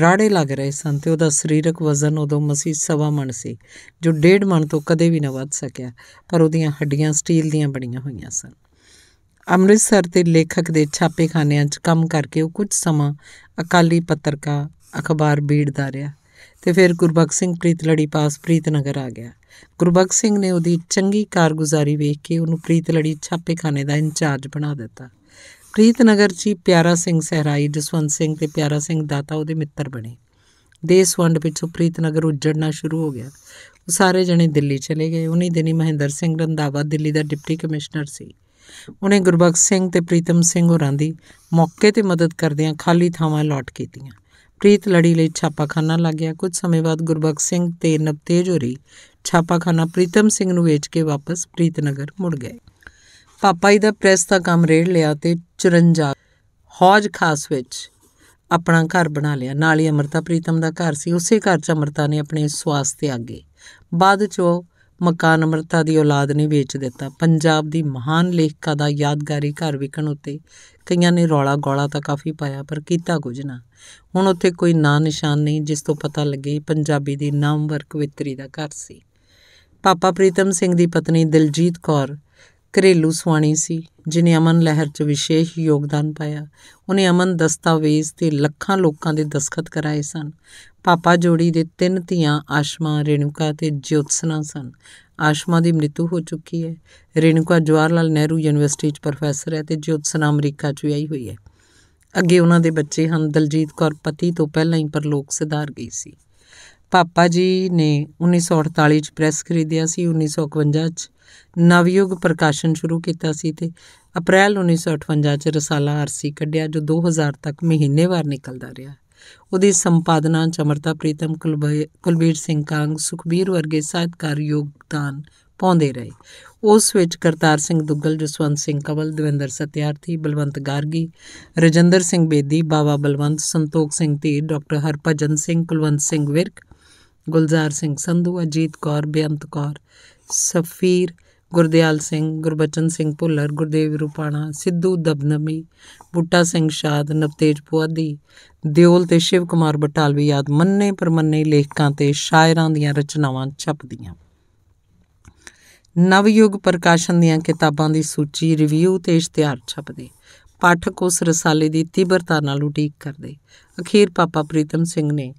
ਰਾੜੇ ਲੱਗ ਰਹੇ ਸਨ ਤੇ ਉਹਦਾ ਸਰੀਰਕ ਵਜ਼ਨ ਉਦੋਂ ਮਸੀ ਸਵਾ ਮਣ ਸੀ ਜੋ ਡੇਢ ਮਣ ਤੋਂ ਕਦੇ ਵੀ ਨਾ ਵੱਧ ਸਕਿਆ ਪਰ ਉਹਦੀਆਂ ਹੱਡੀਆਂ ਸਟੀਲ ਦੀਆਂ ਬਣੀਆਂ ਹੋਈਆਂ ਸਨ ਅੰਮ੍ਰਿਤਸਰ ਦੇ ਲੇਖਕ ਦੇ ਛਾਪੇਖਾਨਿਆਂ 'ਚ ਕੰਮ ਕਰਕੇ ਉਹ ਕੁਝ ਸਮਾਂ ਅਕਾਲੀ ਪੱਤਰਕਾ ਅਖਬਾਰ ਬੀੜਦਾ ਰਿਹਾ ਤੇ ਫਿਰ ਗੁਰਬਖਸ਼ ਸਿੰਘ ਪ੍ਰੀਤਲੜੀ ਪਾਸ ਪ੍ਰੀਤਨਗਰ ਆ ਗਿਆ ਗੁਰਬਖਸ਼ ਸਿੰਘ ਨੇ ਉਹਦੀ ਚੰਗੀ ਕਾਰਗੁਜ਼ਾਰੀ ਵੇਖ ਕੇ ਉਹਨੂੰ ਪ੍ਰੀਤਲੜੀ ਛਾਪੇਖਾਨੇ ਦਾ ਇੰਚਾਰਜ ਬਣਾ ਦਿੱਤਾ ਪ੍ਰੀਤਨਗਰ ਜੀ ਪਿਆਰਾ ਸਿੰਘ ਸਹਰਾਈ ਜਸਵੰਤ ਸਿੰਘ ਤੇ ਪਿਆਰਾ ਸਿੰਘ ਦਾਤਾ ਉਹਦੇ ਮਿੱਤਰ ਬਣੇ ਦੇਸ਼ ਵੰਡ ਪਿੱਛੋਂ ਪ੍ਰੀਤਨਗਰ ਉੱਜੜਨਾ ਸ਼ੁਰੂ ਹੋ ਗਿਆ ਉਹ ਸਾਰੇ ਜਣੇ ਦਿੱਲੀ ਚਲੇ ਗਏ ਉਨੀ ਦਿਨੀ ਮਹਿੰਦਰ ਸਿੰਘ ਰੰਧਾਵਾ ਦਿੱਲੀ ਦਾ ਡਿਪਟੀ ਕਮਿਸ਼ਨਰ ਸੀ ਉਹਨੇ ਗੁਰਬਖਸ਼ ਸਿੰਘ ਤੇ ਪ੍ਰੀਤਮ ਸਿੰਘ ਹੋਰਾਂ ਦੀ ਮੌਕੇ ਤੇ ਮਦਦ ਕਰਦਿਆਂ ਖਾਲੀ ਥਾਵਾਂ ਲੋਟ ਕੀਤੀਆਂ ਪ੍ਰੀਤ ਲੜੀ ਲਈ ਛਾਪਾਖਾਨਾ ਲੱਗ ਗਿਆ ਕੁਝ ਸਮੇਂ ਬਾਅਦ ਗੁਰਬਖਸ਼ ਸਿੰਘ ਤੇ ਨਵਤੇਜ ਹੋਰੀ ਛਾਪਾਖਾਨਾ ਪ੍ਰੀਤਮ ਸਿੰਘ ਨੂੰ ਵੇਚ ਕੇ ਵਾਪਸ ਪ੍ਰੀਤਨਗਰ ਮੁੜ ਗਏ ਪਾਪਾ ਜੀ ਦਾ ਪ੍ਰੈਸ ਦਾ ਕੰਮ ਰੇੜ ਲਿਆ ਤੇ 54 ਹੌਜ ਖਾਸ ਵਿੱਚ ਆਪਣਾ ਘਰ ਬਣਾ ਲਿਆ ਨਾਲ ਹੀ ਅਮਰਤਾ ਪ੍ਰੀਤਮ ਦਾ ਘਰ ਸੀ ਉਸੇ ਘਰ 'ਚ ਅਮਰਤਾ ਨੇ ਆਪਣੇ ਸਵਾਸ ਤੇ ਆਗੇ ਬਾਅਦ 'ਚ ਉਹ ਮਕਾਨ ਅਮਰਤਾ ਦੀ ਔਲਾਦ ਨੇ ਵੇਚ ਦਿੱਤਾ ਪੰਜਾਬ ਦੀ ਮਹਾਨ ਲੇਖਕਾ ਦਾ ਯਾਦਗਾਰੀ ਘਰ ਵਿਕਣ ਉਤੇ ਕਈਆਂ ਨੇ ਰੌਲਾ ਗੋਲਾ ਤਾਂ ਕਾਫੀ ਪਾਇਆ ਪਰ ਕੀਤਾ ਕੁਝ ਨਾ ਹੁਣ ਉੱਥੇ ਕੋਈ ਨਾਂ ਨਿਸ਼ਾਨ ਨਹੀਂ ਜਿਸ ਤੋਂ ਪਤਾ ਲੱਗੇ ਪੰਜਾਬੀ ਦੀ ਨਾਮਵਰ ਕਵਿਤਰੀ ਦਾ ਘਰ ਸੀ ਪਾਪਾ ਪ੍ਰੀਤਮ ਸਿੰਘ ਦੀ ਪਤਨੀ ਦਿਲਜੀਤ ਕੌਰ ਘਰੇਲੂ ਸੁਆਣੀ ਸੀ ਜਿਨੇ ਅਮਨ ਲਹਿਰ 'ਚ ਵਿਸ਼ੇਸ਼ ਯੋਗਦਾਨ ਪਾਇਆ ਉਹਨੇ ਅਮਨ ਦਸਤਾਵੇਜ਼ ਤੇ ਲੱਖਾਂ ਲੋਕਾਂ ਦੇ ਦਸਖਤ ਕਰਾਏ ਸਨ ਪਾਪਾ ਜੋੜੀ ਦੇ ਤਿੰਨ ਧੀਆਂ ਆਸ਼ਮਾ ਰੇਣੂਕਾ ਤੇ ਜੋਤਸਨਾ ਸਨ ਆਸ਼ਮਾ ਦੀ ਮ੍ਰਿਤੂ ਹੋ ਚੁੱਕੀ ਹੈ ਰੇਣੂਕਾ ਜਵਾਹਰ ਲਾਲ ਨਹਿਰੂ ਯੂਨੀਵਰਸਿਟੀ 'ਚ ਪ੍ਰੋਫੈਸਰ ਹੈ ਤੇ ਜੋਤਸਨਾ ਅਮਰੀਕਾ 'ਚ ਵਿਆਹੀ ਹੋਈ ਹੈ ਅੱਗੇ ਉਹਨਾਂ ਦੇ ਬੱਚੇ ਹਨ ਦਲਜੀਤ ਕੌਰ ਪਤੀ ਤੋਂ ਪਹਿਲਾਂ ਹੀ ਪਰਲੋਕ ਸਿਧਾਰ ਗਈ ਸੀ ਪਾਪਾ ਜੀ ਨੇ 1948 ਚ ਪ੍ਰੈਸ ਖਰੀਦਿਆ ਸੀ 1951 ਚ ਨਵਯੁਗ ਪ੍ਰਕਾਸ਼ਨ ਸ਼ੁਰੂ ਕੀਤਾ ਸੀ ਤੇ ਅਪ੍ਰੈਲ 1958 ਚ ਰਸਾਲਾ ਆਰਸੀ ਕੱਢਿਆ ਜੋ 2000 ਤੱਕ ਮਹੀਨੇਵਾਰ ਨਿਕਲਦਾ ਰਿਹਾ ਉਹਦੀ ਸੰਪਾਦਨਾ ਚ ਅਮਰਤਾ ਪ੍ਰੀਤਮ ਕੁਲਬੀਰ ਸਿੰਘ ਕਾਂਗ ਸੁਖਬੀਰ ਵਰਗੇ ਸਾਹਿਤਕਾਰ ਯੋਗਦਾਨ ਪਾਉਂਦੇ ਰਹੇ ਉਸ ਵਿੱਚ ਕਰਤਾਰ ਸਿੰਘ ਦੁੱਗਲ ਜਸਵੰਤ ਸਿੰਘ ਕਵਲ ਦਵਿੰਦਰ ਸਤਿਆਰਥੀ ਬਲਵੰਤ ਗਾਰਗੀ ਰਜਿੰਦਰ ਸਿੰਘ ਬੇਦੀ ਬਾਬਾ ਬਲਵੰਤ ਸੰਤੋਖ ਸਿੰਘ ਧੀਰ ਡਾਕਟਰ ਹਰਪਜਨ ਸਿੰਘ ਕੁਲਵੰਤ ਸਿੰਘ ਵਿਰਕ ਗੁਲਜ਼ਾਰ ਸਿੰਘ ਸੰਧੂ ਅਜੀਤ ਕੌਰ ਬੇਅੰਤ ਕੌਰ ਸਫੀਰ ਗੁਰਦੇਵਾਲ ਸਿੰਘ ਗੁਰਬਚਨ ਸਿੰਘ ਭੁੱਲਰ ਗੁਰਦੇਵ ਰੂਪਾਣਾ ਸਿੱਧੂ ਦਬਨਮੀ ਬੁੱਟਾ ਸਿੰਘ ਸ਼ਾਦ ਨਵਤੇਜ ਪੁਆਧੀ ਦਿਓਲ ਤੇ ਸ਼ਿਵ ਕੁਮਾਰ ਬਟਾਲਵੀ ਆਦ ਮੰਨੇ ਪਰਮੰਨੇ ਲੇਖਕਾਂ ਤੇ ਸ਼ਾਇਰਾਂ ਦੀਆਂ ਰਚਨਾਵਾਂ ਛਪਦੀਆਂ ਨਵਯੁਗ ਪ੍ਰਕਾਸ਼ਨ ਦੀਆਂ ਕਿਤਾਬਾਂ ਦੀ ਸੂਚੀ ਰਿਵਿਊ ਤੇ ਇਸ਼ਤਿਹਾਰ ਛਪਦੇ ਪਾਠਕ ਉਸ ਰਸਾਲੇ ਦੀ ਤੀਬਰਤਾ ਨਾਲ ਉਡੀਕ ਕਰਦੇ ਅਖੀਰ ਪਾਪਾ ਪ੍ਰੀਤਮ ਸਿੰਘ ਨੇ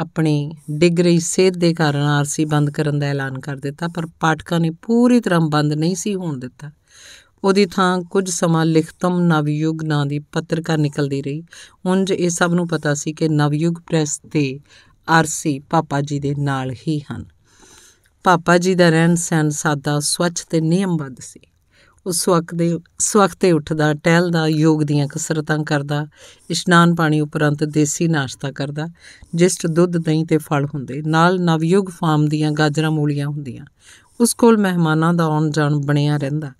ਆਪਣੀ ਡਿਗਰੀ ਰਹੀ ਸੇਧ ਦੇ ਕਾਰਨ ਆਰਸੀ ਬੰਦ ਕਰਨ ਦਾ ਐਲਾਨ ਕਰ ਦਿੱਤਾ ਪਰ ਪਾਟਕਾਂ ਨੇ ਪੂਰੀ ਤਰ੍ਹਾਂ ਬੰਦ ਨਹੀਂ ਸੀ ਹੋਣ ਦਿੱਤਾ ਉਹਦੀ ਥਾਂ ਕੁਝ ਸਮਾਂ ਲਿਖਤਮ ਨਵਯੁਗ ਨਾਂ ਦੀ ਪੱਤਰਕਾਰ ਨਿਕਲਦੀ ਰਹੀ ਉੰਜ ਇਹ ਸਭ ਨੂੰ ਪਤਾ ਸੀ ਕਿ ਨਵਯੁਗ ਪ੍ਰੈਸ ਤੇ ਆਰਸੀ ਪਾਪਾ ਜੀ ਦੇ ਨਾਲ ਹੀ ਹਨ ਪਾਪਾ ਜੀ ਦਾ ਰਹਿਣ ਸਹਿਣ ਸਾਦਾ ਸਵੱਛ ਤੇ ਨਿਯਮਬੱਧ ਸੀ ਉਸ ਵਕਤ ਦੇ ਸਵਖਤੇ ਉੱਠਦਾ ਟਹਿਲਦਾ ਯੋਗ ਦੀਆਂ ਕਸਰਤਾਂ ਕਰਦਾ ਇਸ਼ਨਾਨ ਪਾਣੀ ਉਪਰੰਤ ਦੇਸੀ ਨਾਸ਼ਤਾ ਕਰਦਾ ਜਿਸ ਚ ਦੁੱਧ ਦਹੀਂ ਤੇ ਫਲ ਹੁੰਦੇ ਨਾਲ ਨਵਯੁਗ ਫਾਰਮ ਦੀਆਂ ਗਾਜਰਾਂ ਮੂਲੀਆਂ ਹੁੰਦੀਆਂ ਉਸ ਕੋਲ ਮਹਿਮਾਨਾਂ ਦਾ ਆਉਣ ਜਾਣ ਬਣਿਆ ਰਹਿੰਦਾ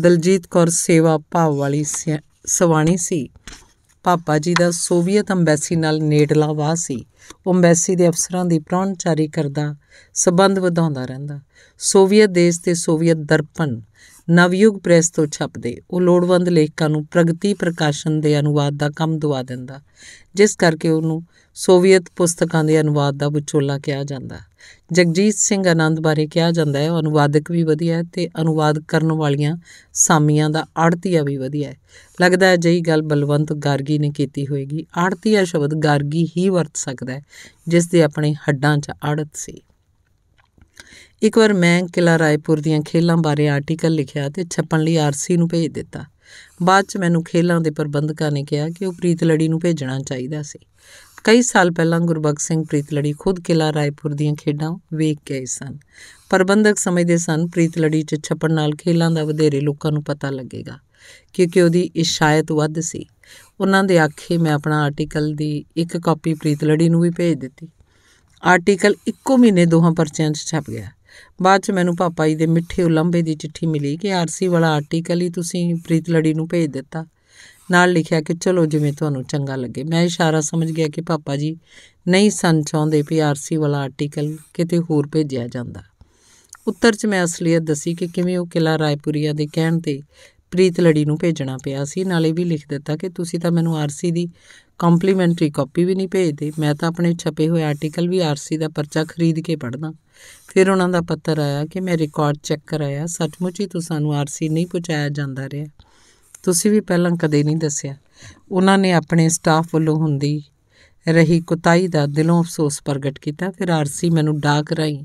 ਦਲਜੀਤ ਕੌਰ ਸੇਵਾ ਭਾਵ ਵਾਲੀ ਸਵਾਣੀ ਸੀ ਪਾਪਾ ਜੀ ਦਾ ਸੋਵੀਅਤ ਅੰਬੈਸੀ ਨਾਲ ਨੇੜਲਾ ਵਾਹ ਸੀ ਉਹ ਅੰਬੈਸੀ ਦੇ ਅਫਸਰਾਂ ਦੀ ਪ੍ਰਾਣਚਾਰੀ ਕਰਦਾ ਸਬੰਧ ਵਧਾਉਂਦਾ ਰਹਿੰਦਾ ਸੋਵੀਅਤ ਦੇਸ਼ ਤੇ ਸੋਵੀਅਤ ਦਰਪਣ ਨਵਯੁਗ ਪ੍ਰੈਸ ਤੋਂ ਛਪਦੇ ਉਹ ਲੋੜਵੰਦ ਲੇਖਕਾਂ ਨੂੰ ਪ੍ਰਗਤੀ ਪ੍ਰਕਾਸ਼ਨ ਦੇ ਅਨੁਵਾਦ ਦਾ ਕੰਮ ਦਵਾ ਦਿੰਦਾ ਜਿਸ ਕਰਕੇ ਉਹਨੂੰ ਸੋਵੀਅਤ ਪੁਸਤਕਾਂ ਦੇ ਅਨੁਵਾਦ ਦਾ ਵਿਚੋਲਾ ਕਿਹਾ ਜਾਂਦਾ ਜਗਜੀਤ ਸਿੰਘ ਆਨੰਦ ਬਾਰੇ ਕਿਹਾ ਜਾਂਦਾ ਹੈ ਉਹ ਅਨੁਵਾਦਕ ਵੀ ਵਧੀਆ ਹੈ ਤੇ ਅਨੁਵਾਦ ਕਰਨ ਵਾਲੀਆਂ ਸਾਮੀਆਂ ਦਾ ਆੜਤੀਆ ਵੀ ਵਧੀਆ ਹੈ ਲੱਗਦਾ ਹੈ ਜਈ ਗੱਲ ਬਲਵੰਤ ਗਾਰਗੀ ਨੇ ਕੀਤੀ ਹੋਏਗੀ ਆੜਤੀਆ ਸ਼ਬਦ ਗਾਰਗੀ ਹੀ ਵਰਤ ਸਕਦਾ ਹੈ ਜਿਸ ਦੇ ਆਪਣੇ ਹੱਡਾਂ 'ਚ ਆੜਤ ਸੀ ਇੱਕ ਵਾਰ ਮੈਂ ਕਿਲਾ ਰਾਏਪੁਰ ਦੀਆਂ ਖੇਲਾਂ ਬਾਰੇ ਆਰਟੀਕਲ ਲਿਖਿਆ ਤੇ ਛਪਣ ਲਈ ਆਰਸੀ ਨੂੰ ਭੇਜ ਦਿੱਤਾ ਬਾਅਦ 'ਚ ਮੈਨੂੰ ਖੇਲਾਂ ਦੇ ਪ੍ਰਬੰਧਕਾਂ ਨੇ ਕਿਹਾ ਕਿ ਉਹ ਪ੍ਰੀਤ ਲੜੀ ਨੂੰ ਭੇਜਣਾ ਚਾਹੀਦਾ ਸੀ ਕਈ ਸਾਲ ਪਹਿਲਾਂ ਗੁਰਬਖਸ਼ ਸਿੰਘ ਪ੍ਰੀਤ ਲੜੀ ਖੁਦ ਕਿਲਾ ਰਾਏਪੁਰ ਦੀਆਂ ਖੇਡਾਂ ਵੇਖ ਕੇ ਆਏ ਸਨ ਪ੍ਰਬੰਧਕ ਸਮਝਦੇ ਸਨ ਪ੍ਰੀਤ ਲੜੀ 'ਚ ਛਪਣ ਨਾਲ ਖੇਲਾਂ ਦਾ ਵਧੇਰੇ ਲੋਕਾਂ ਨੂੰ ਪਤਾ ਲੱਗੇਗਾ ਕਿਉਂਕਿ ਉਹਦੀ ਇਸ਼ਾਇਤ ਵੱਧ ਸੀ ਉਹਨਾਂ ਦੇ ਆਖੇ ਮੈਂ ਆਪਣਾ ਆਰਟੀਕਲ ਦੀ ਇੱਕ ਕਾਪੀ ਪ੍ਰੀਤ ਲੜੀ ਨੂੰ ਵੀ ਭੇਜ ਦਿੱਤੀ ਆਰਟੀਕਲ ਇੱਕੋ ਮਹੀਨੇ ਦੋਹਾਂ ਪਰਚਿਆਂ 'ਚ ਛਪ ਗਿਆ ਬਾਅਦ ਚ ਮੈਨੂੰ ਪਾਪਾ ਜੀ ਦੇ ਮਿੱਠੇ ਉਲੰਬੇ ਦੀ ਚਿੱਠੀ ਮਿਲੀ ਕਿ ਆਰਸੀ ਵਾਲਾ ਆਰਟੀਕਲ ਹੀ ਤੁਸੀਂ ਪ੍ਰੀਤ ਲੜੀ ਨੂੰ ਭੇਜ ਦਿੱਤਾ ਨਾਲ ਲਿਖਿਆ ਕਿ ਚਲੋ ਜਿਵੇਂ ਤੁਹਾਨੂੰ ਚੰਗਾ ਲੱਗੇ ਮੈਂ ਇਸ਼ਾਰਾ ਸਮਝ ਗਿਆ ਕਿ ਪਾਪਾ ਜੀ ਨਹੀਂ ਸੰ ਚਾਹੁੰਦੇ ਕਿ ਆਰਸੀ ਵਾਲਾ ਆਰਟੀਕਲ ਕਿਤੇ ਹੋਰ ਭੇਜਿਆ ਜਾਂਦਾ ਉੱਤਰ 'ਚ ਮੈਂ ਅਸਲੀਅਤ ਦੱਸੀ ਕਿ ਕਿਵੇਂ ਉਹ ਕਿਲਾ ਰਾਏਪੁਰੀਆ ਦੇ ਕਹਿਣ ਤੇ ਪ੍ਰੀਤ ਲੜੀ ਨੂੰ ਭੇਜਣਾ ਪਿਆ ਸੀ ਨਾਲੇ ਵੀ ਲਿਖ ਦਿੱਤਾ ਕਿ ਤੁਸੀਂ ਤਾਂ ਮੈਨੂੰ ਆਰਸੀ ਦੀ ਕੰਪਲੀਮੈਂਟਰੀ ਕਾਪੀ ਵੀ ਨਹੀਂ ਭੇਜਦੇ ਮੈਂ ਤਾਂ ਆਪਣੇ ਛਪੇ ਹੋਏ ਆਰਟੀਕਲ ਵੀ ਆਰਸੀ ਦਾ ਪਰਚਾ ਖਰੀਦ ਕੇ ਪੜਦਾ ਫਿਰ ਉਹਨਾਂ ਦਾ ਪੱਤਰ ਆਇਆ ਕਿ ਮੈਂ ਰਿਕਾਰਡ ਚੈੱਕ ਕਰਾਇਆ ਸੱਚਮੁੱਚ ਹੀ ਤੁਸੀਂ ਸਾਨੂੰ ਆਰਸੀ ਨਹੀਂ ਪਹੁੰਚਾਇਆ ਜਾਂਦਾ ਰਿਹਾ ਤੁਸੀਂ ਵੀ ਪਹਿਲਾਂ ਕਦੇ ਨਹੀਂ ਦੱਸਿਆ ਉਹਨਾਂ ਨੇ ਆਪਣੇ ਸਟਾਫ ਵੱਲੋਂ ਹੁੰਦੀ ਰਹੀ ਕੁਤਾਈ ਦਾ ਦਿਲੋਂ ਅਫਸੋਸ ਪ੍ਰਗਟ ਕੀਤਾ ਫਿਰ ਆਰਸੀ ਮੈਨੂੰ ਡਾਕ ਰਹੀ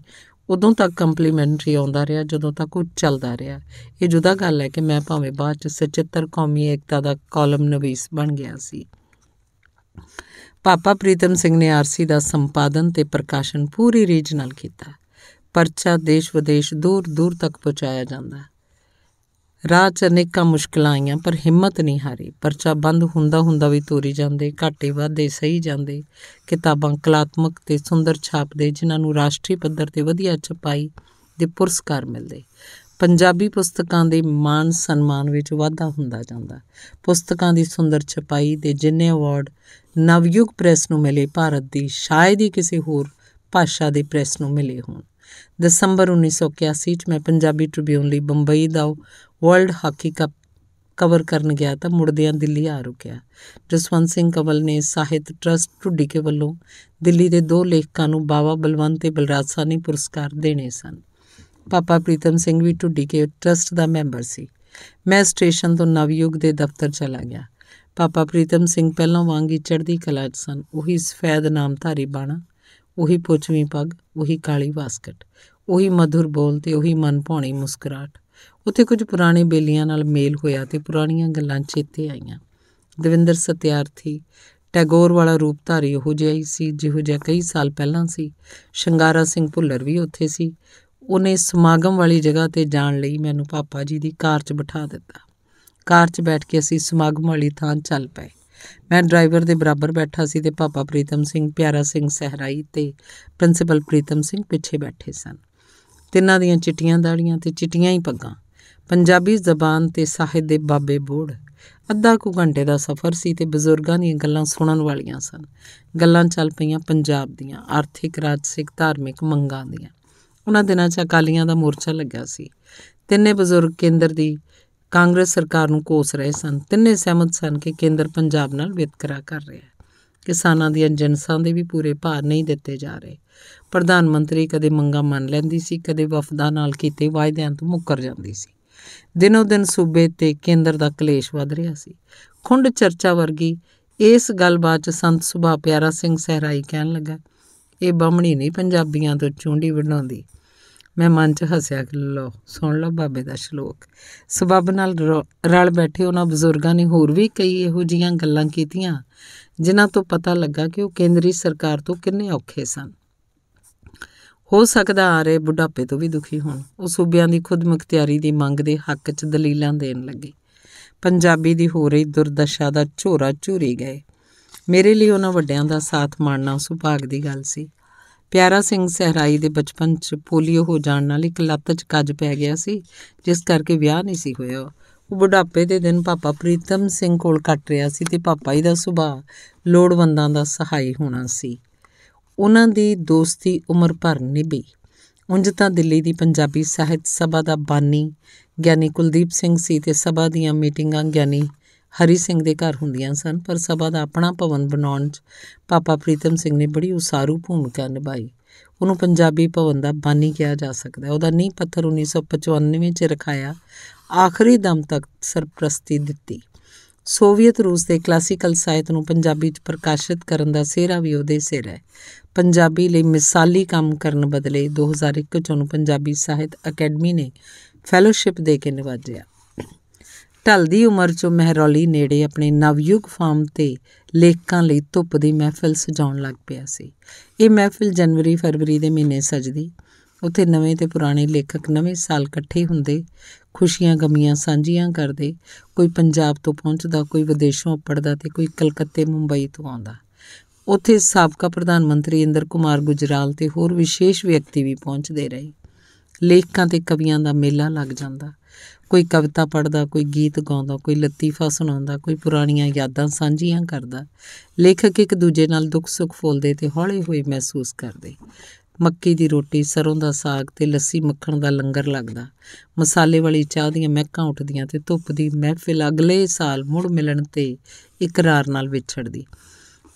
ਉਦੋਂ ਤੱਕ ਕੰਪਲੀਮੈਂਟਰੀ ਆਉਂਦਾ ਰਿਹਾ ਜਦੋਂ ਤੱਕ ਉਹ ਚੱਲਦਾ ਰਿਹਾ ਇਹ ਜੁਦਾ ਗੱਲ ਹੈ ਕਿ ਮੈਂ ਭਾਵੇਂ ਬਾਅਦ ਚ ਸਚਿੱਤਰ ਕੌਮੀ ਏਕਤਾ ਦਾ ਕਾਲਮ ਨਵੀਸ ਬਣ ਗਿਆ ਸੀ ਪਾਪਾ ਪ੍ਰੀਤਮ ਸਿੰਘ ਨੇ ਆਰਸੀ ਦਾ ਸੰਪਾਦਨ ਤੇ ਪ੍ਰਕਾਸ਼ਨ ਪੂਰੀ ਰੀਜ ਨਾਲ ਕੀਤਾ ਪਰਚਾ ਦੇਸ਼ ਵਿਦੇਸ਼ ਦੂਰ ਦੂਰ ਤੱਕ ਪਹੁੰਚਾਇਆ ਜਾਂਦਾ ਰਾਹ 'ਚ ਅਨੇਕਾਂ ਮੁਸ਼ਕਲਾਂ ਆਈਆਂ ਪਰ ਹਿੰਮਤ ਨਹੀਂ ਹਾਰੀ ਪਰਚਾ ਬੰਦ ਹੁੰਦਾ ਹੁੰਦਾ ਵੀ ਤੋਰੀ ਜਾਂਦੇ ਘਾਟੇ ਵਾਦੇ ਸਹੀ ਜਾਂਦੇ ਕਿਤਾਬਾਂ ਕਲਾਤਮਕ ਤੇ ਸੁੰਦਰ ਛਾਪਦੇ ਜਿਨ੍ਹਾਂ ਨੂੰ ਰਾਸ਼ਟਰੀ ਪੱਧਰ ਤੇ ਵਧੀਆ ਛਪਾਈ ਦੇ ਪੁਰਸਕਾਰ ਮਿਲਦੇ ਪੰਜਾਬੀ ਪੁਸਤਕਾਂ ਦੇ ਮਾਨ ਸਨਮਾਨ ਵਿੱਚ ਵਾਧਾ ਹੁੰਦਾ ਜਾਂਦਾ ਪੁਸਤਕਾਂ ਦੀ ਸੁੰਦਰ ਛਪਾਈ ਦੇ ਜਿੰਨੇ ਅਵਾਰਡ ਨਵਯੁਗ ਪ੍ਰੈਸ ਨੂੰ ਮਿਲੇ ਭਾਰਤ ਦੀ ਸ਼ਾਇਦ ਹੀ ਕਿਸੇ ਹੋਰ ਭਾਸ਼ਾ ਦੇ ਪ੍ਰੈਸ ਨੂੰ ਮਿਲੇ ਹੋਣ ਦਸੰਬਰ 1981 ਚ ਮੈਂ ਪੰਜਾਬੀ ਟ੍ਰਿਬਿਊਨ ਲਈ ਬੰਬਈ ਦਾ ਵਰਲਡ ਹਾਕੀ ਕੱਪ ਕਵਰ ਕਰਨ ਗਿਆ ਤਾਂ ਮੁੜਦਿਆਂ ਦਿੱਲੀ ਆ ਰੁਕਿਆ ਜਸਵੰਤ ਸਿੰਘ ਕਵਲ ਨੇ ਸਾਹਿਤ ਟਰਸਟ ਢੁੱਡੀ ਕੇ ਵੱਲੋਂ ਦਿੱਲੀ ਦੇ ਦੋ ਲੇਖਕਾਂ ਨੂੰ ਬਾਵਾ ਬਲਵੰਤ ਤੇ ਬਲਰਾਜ ਸਾਨੀ ਪੁਰਸਕਾਰ ਦੇਣੇ ਸਨ ਪਾਪਾ ਪ੍ਰੀਤਮ ਸਿੰਘ ਵੀ ਢੁੱਡੀ ਕੇ ਟਰਸਟ ਦਾ ਮੈਂਬਰ ਸੀ ਮੈਂ ਸਟੇਸ਼ਨ ਤੋਂ ਨਵਯੁਗ ਦੇ ਦਫ਼ਤਰ ਚਲਾ ਗਿਆ ਪਾਪਾ ਪ੍ਰੀਤਮ ਸਿੰਘ ਪਹਿਲਾਂ ਵਾਂਗ ਹੀ ਚੜ੍ਹਦੀ ਕਲਾ 'ਚ ਸਨ ਉਹੀ ਸਫੈਦ ਨਾਮਧਾਰੀ ਬਾਣਾ ਉਹੀ ਪੁੱਛਵੀਂ ਪੱਗ ਉਹੀ ਕਾਲੀ ਵਾਸਕਟ ਉਹੀ ਮధుਰ ਬੋਲ ਤੇ ਉਹੀ ਮਨ ਭਾਉਣੀ ਮੁਸਕਰਾਟ ਉੱਥੇ ਕੁਝ ਪੁਰਾਣੇ ਬੇਲੀਆਂ ਨਾਲ ਮੇਲ ਹੋਇਆ ਤੇ ਪੁਰਾਣੀਆਂ ਗੱਲਾਂ ਚੇਤੇ ਆਈਆਂ ਦਵਿੰਦਰ ਸਤਿਆਰਥੀ ਟੈਗੋਰ ਵਾਲਾ ਰੂਪ ਧਾਰੀ ਉਹ ਜਿਹਾ ਹੀ ਸੀ ਜਿਹੋ ਜਿਹਾ ਕਈ ਸਾਲ ਪਹਿਲਾਂ ਸੀ ਸ਼ੰਗਾਰਾ ਸਿੰਘ ਭੁੱਲਰ ਵੀ ਉੱਥੇ ਸੀ ਉਹਨੇ ਸਮਾਗਮ ਵਾਲੀ ਜਗ੍ਹਾ ਤੇ ਜਾਣ ਲਈ ਮੈਨੂੰ ਪਾਪਾ ਜੀ ਦੀ ਕਾਰ 'ਚ ਬਿਠਾ ਦਿੱਤਾ ਕਾਰ 'ਚ ਬੈਠ ਕੇ ਅਸੀਂ ਸਮਾਗਮ ਵਾਲੀ ਥਾਂ ਚੱਲ ਪਏ ਮੈਂ ਡਰਾਈਵਰ ਦੇ ਬਰਾਬਰ ਬੈਠਾ ਸੀ ਤੇ ਪਾਪਾ ਪ੍ਰੀਤਮ ਸਿੰਘ ਪਿਆਰਾ ਸਿੰਘ ਸਹਰਾਈ ਤੇ ਪ੍ਰਿੰਸੀਪਲ ਪ੍ਰੀਤਮ ਸਿੰਘ ਪਿੱਛੇ ਬੈਠੇ ਸਨ ਤਿੰਨਾਂ ਦੀਆਂ ਚਿੱਟੀਆਂ ਦਾੜੀਆਂ ਤੇ ਚਿੱਟੀਆਂ ਹੀ ਪੱਗਾਂ ਪੰਜਾਬੀ ਜ਼ਬਾਨ ਤੇ ਸਾਹਿਤ ਦੇ ਬਾਬੇ ਬੋੜ ਅੱਧਾ ਕੁ ਘੰਟੇ ਦਾ ਸਫ਼ਰ ਸੀ ਤੇ ਬਜ਼ੁਰਗਾਂ ਦੀਆਂ ਗੱਲਾਂ ਸੁਣਨ ਵਾਲੀਆਂ ਸਨ ਗੱਲਾਂ ਚੱਲ ਪਈਆਂ ਪੰਜਾਬ ਦੀਆਂ ਆਰਥਿਕ ਰਾਜਸਿਕ ਧਾਰਮਿਕ ਮੰਗਾਂ ਦੀਆਂ ਉਹਨਾਂ ਦਿਨਾਂ 'ਚ ਅਕਾਲੀਆਂ ਦਾ ਮੋਰਚਾ ਲੱਗਿਆ ਸੀ ਤਿੰਨੇ ਬਜ਼ੁਰਗ ਕੇਂਦਰ ਦੀ ਕਾਂਗਰਸ ਸਰਕਾਰ ਨੂੰ ਕੋਸ ਰਹੇ ਸਨ ਤਿੰਨੇ ਸਹਿਮਤ ਸਨ ਕਿ ਕੇਂਦਰ ਪੰਜਾਬ ਨਾਲ ਵਿਤਕਰਾ ਕਰ ਰਿਹਾ ਹੈ ਕਿਸਾਨਾਂ ਦੀਆਂ ਜਨਸਾਂ ਦੇ ਵੀ ਪੂਰੇ ਭਾਰ ਨਹੀਂ ਦਿੱਤੇ ਜਾ ਰਹੇ ਪ੍ਰਧਾਨ ਮੰਤਰੀ ਕਦੇ ਮੰਗਾ ਮੰਨ ਲੈਂਦੀ ਸੀ ਕਦੇ ਵਫਦਾਂ ਨਾਲ ਕੀਤੇ ਵਾਅਦਿਆਂ ਤੋਂ ਮੁੱਕਰ ਜਾਂਦੀ ਸੀ ਦਿਨੋ ਦਿਨ ਸੂਬੇ ਤੇ ਕੇਂਦਰ ਦਾ ਕਲੇਸ਼ ਵਧ ਰਿਹਾ ਸੀ ਖੁੰਡ ਚਰਚਾ ਵਰਗੀ ਇਸ ਗੱਲਬਾਤ 'ਚ ਸੰਤ ਸੁਭਾ ਪਿਆਰਾ ਸਿੰਘ ਸਹਿਰਾਈ ਕਹਿਣ ਲੱਗਾ ਇਹ ਬੰਮਣੀ ਨਹੀਂ ਪੰਜਾਬੀਆਂ ਤੋਂ ਚੁੰਡੀ ਵਢਾਉਂਦੀ ਮੈਂ ਮਨ 'ਚ ਹੱਸਿਆ ਕਿ ਲੋ ਸੁਣ ਲਓ ਬਾਬੇ ਦਾ ਸ਼ਲੋਕ ਸਬਬ ਨਾਲ ਰਲ ਬੈਠੇ ਉਹਨਾਂ ਬਜ਼ੁਰਗਾਂ ਨੇ ਹੋਰ ਵੀ ਕਈ ਇਹੋ ਜੀਆਂ ਗੱਲਾਂ ਕੀਤੀਆਂ ਜਿਨ੍ਹਾਂ ਤੋਂ ਪਤਾ ਲੱਗਾ ਕਿ ਉਹ ਕੇਂਦਰੀ ਸਰਕਾਰ ਤੋਂ ਕਿੰਨੇ ਔਖੇ ਸਨ ਹੋ ਸਕਦਾ ਆ ਰਹੇ ਬੁਢਾਪੇ ਤੋਂ ਵੀ ਦੁਖੀ ਹੋਣ ਉਹ ਸੂਬਿਆਂ ਦੀ ਖੁਦਮੁਖਤਿਆਰੀ ਦੀ ਮੰਗ ਦੇ ਹੱਕ 'ਚ ਦਲੀਲਾਂ ਦੇਣ ਲੱਗੇ ਪੰਜਾਬੀ ਦੀ ਹੋ ਰਹੀ ਦੁਰਦਸ਼ਾ ਦਾ ਝੋਰਾ ਝੂਰੀ ਗਏ ਮੇਰੇ ਲਈ ਉਹਨਾਂ ਵੱਡਿਆਂ ਦਾ ਸਾਥ ਮਾਣਨਾ ਸੁਭਾਗ ਦੀ ਗੱਲ ਸੀ ਪਿਆਰਾ ਸਿੰਘ ਸਹਰਾਈ ਦੇ ਬਚਪਨ 'ਚ ਪੋਲੀਓ ਹੋ ਜਾਣ ਨਾਲ ਇੱਕ ਲੱਤ 'ਚ ਕੱਜ ਪੈ ਗਿਆ ਸੀ ਜਿਸ ਕਰਕੇ ਵਿਆਹ ਨਹੀਂ ਸੀ ਹੋਇਆ ਉਹ ਬੁਢਾਪੇ ਦੇ ਦਿਨ ਪਾਪਾ ਪ੍ਰੀਤਮ ਸਿੰਘ ਕੋਲ ਕੱਟ ਰਿਹਾ ਸੀ ਤੇ ਪਾਪਾ ਹੀ ਦਾ ਸੁਭਾਅ ਲੋੜਵੰਦਾਂ ਦਾ ਸਹਾਈ ਹੋਣਾ ਸੀ ਉਹਨਾਂ ਦੀ ਦੋਸਤੀ ਉਮਰ ਭਰ ਨਿਭੀ ਉਂਝ ਤਾਂ ਦਿੱਲੀ ਦੀ ਪੰਜਾਬੀ ਸਾਹਿਤ ਸਭਾ ਦਾ ਬਾਨੀ ਗਿਆਨੀ ਕੁਲਦੀਪ ਸਿੰਘ ਸੀ ਤੇ ਸਭਾ ਦੀਆਂ ਮੀਟਿੰਗਾਂ ਗਿਆਨੀ ਹਰੀ ਸਿੰਘ ਦੇ ਘਰ ਹੁੰਦੀਆਂ ਸਨ ਪਰ ਸਭਾ ਦਾ ਆਪਣਾ ਭਵਨ ਬਣਾਉਣ 'ਚ ਪਾਪਾ ਪ੍ਰੀਤਮ ਸਿੰਘ ਨੇ ਬੜੀ ਉਸਾਰੂ ਭੂਮਿਕਾ ਨਿਭਾਈ ਉਹਨੂੰ ਪੰਜਾਬੀ ਭਵਨ ਦਾ ਬਾਨੀ ਕਿਹਾ ਜਾ ਸਕਦਾ ਹੈ ਉਹਦਾ ਨੀਂਹ ਪੱਥਰ 1995 'ਚ ਰਖਾਇਆ ਆਖਰੀ ਦਮ ਤੱਕ ਸਰਪ੍ਰਸਤੀ ਦਿੱਤੀ ਸੋਵੀਅਤ ਰੂਸ ਦੇ ਕਲਾਸੀਕਲ ਸਾਹਿਤ ਨੂੰ ਪੰਜਾਬੀ 'ਚ ਪ੍ਰਕਾਸ਼ਿਤ ਕਰਨ ਦਾ ਸਿਹਰਾ ਵੀ ਉਹਦੇ ਸਿਰ ਹੈ ਪੰਜਾਬੀ ਲਈ ਮਿਸਾਲੀ ਕੰਮ ਕਰਨ ਬਦਲੇ 2001 'ਚ ਉਹਨੂੰ ਪੰਜਾਬੀ ਸਾਹਿਤ ਅਕੈਡਮੀ ਨੇ ਫੈਲੋਸ਼ਿਪ ਦੇ ਕੇ ਨਿਵਾਜਿਆ ਢਲਦੀ ਉਮਰ 'ਚੋਂ ਮਹਿਰੌਲੀ ਨੇੜੇ ਆਪਣੇ ਨਵਯੁਗ ਫਾਰਮ ਤੇ ਲੇਖਕਾਂ ਲਈ ਧੁੱਪ ਦੀ ਮਹਿਫਿਲ ਸਜਾਉਣ ਲੱਗ ਪਿਆ ਸੀ ਇਹ ਮਹਿਫਿਲ ਜਨਵਰੀ ਫਰਵਰੀ ਦੇ ਮਹੀਨੇ ਸਜਦੀ ਉੱਥੇ ਨਵੇਂ ਤੇ ਪੁਰਾਣੇ ਲੇਖਕ ਨਵੇਂ ਸਾਲ ਇਕੱਠੇ ਹੁੰਦੇ ਖੁਸ਼ੀਆਂ ਗਮੀਆਂ ਸਾਂਝੀਆਂ ਕਰਦੇ ਕੋਈ ਪੰਜਾਬ ਤੋਂ ਪਹੁੰਚਦਾ ਕੋਈ ਵਿਦੇਸ਼ੋਂ ਪੜਦਾ ਤੇ ਕੋਈ ਕਲਕੱਤੇ ਮੁੰਬਈ ਤੋਂ ਆਉਂਦਾ ਉੱਥੇ ਸਾਬਕਾ ਪ੍ਰਧਾਨ ਮੰਤਰੀ ਇੰਦਰ ਕੁਮਾਰ ਗੁਜਰਾਲ ਤੇ ਹੋਰ ਵਿਸ਼ੇਸ਼ ਵਿਅਕਤੀ ਵੀ ਪਹੁੰਚਦੇ ਰਹੇ ਲੇਖਕਾਂ ਤੇ ਕਵੀਆਂ ਦਾ ਮੇਲਾ ਲੱਗ ਜਾਂਦਾ ਕੋਈ ਕਵਿਤਾ ਪੜਦਾ ਕੋਈ ਗੀਤ ਗਾਉਂਦਾ ਕੋਈ ਲਤੀਫਾ ਸੁਣਾਉਂਦਾ ਕੋਈ ਪੁਰਾਣੀਆਂ ਯਾਦਾਂ ਸਾਂਝੀਆਂ ਕਰਦਾ ਲੇਖਕ ਇੱਕ ਦੂਜੇ ਨਾਲ ਦੁੱਖ ਸੁੱਖ ਫੋਲਦੇ ਤੇ ਹੌਲੇ ਹੋਏ ਮਹਿਸੂਸ ਕਰਦੇ ਮੱਕੀ ਦੀ ਰੋਟੀ ਸਰੋਂ ਦਾ ਸਾਗ ਤੇ ਲੱਸੀ ਮੱਖਣ ਦਾ ਲੰਗਰ ਲੱਗਦਾ ਮਸਾਲੇ ਵਾਲੀ ਚਾਹ ਦੀਆਂ ਮਹਿਕਾਂ ਉੱਠਦੀਆਂ ਤੇ ਧੁੱਪ ਦੀ ਮਹਿਫਿਲ ਅਗਲੇ ਸਾਲ ਮੁੜ ਮਿਲਣ ਤੇ ਇਕਰਾਰ ਨਾਲ ਵਿਛੜਦੀ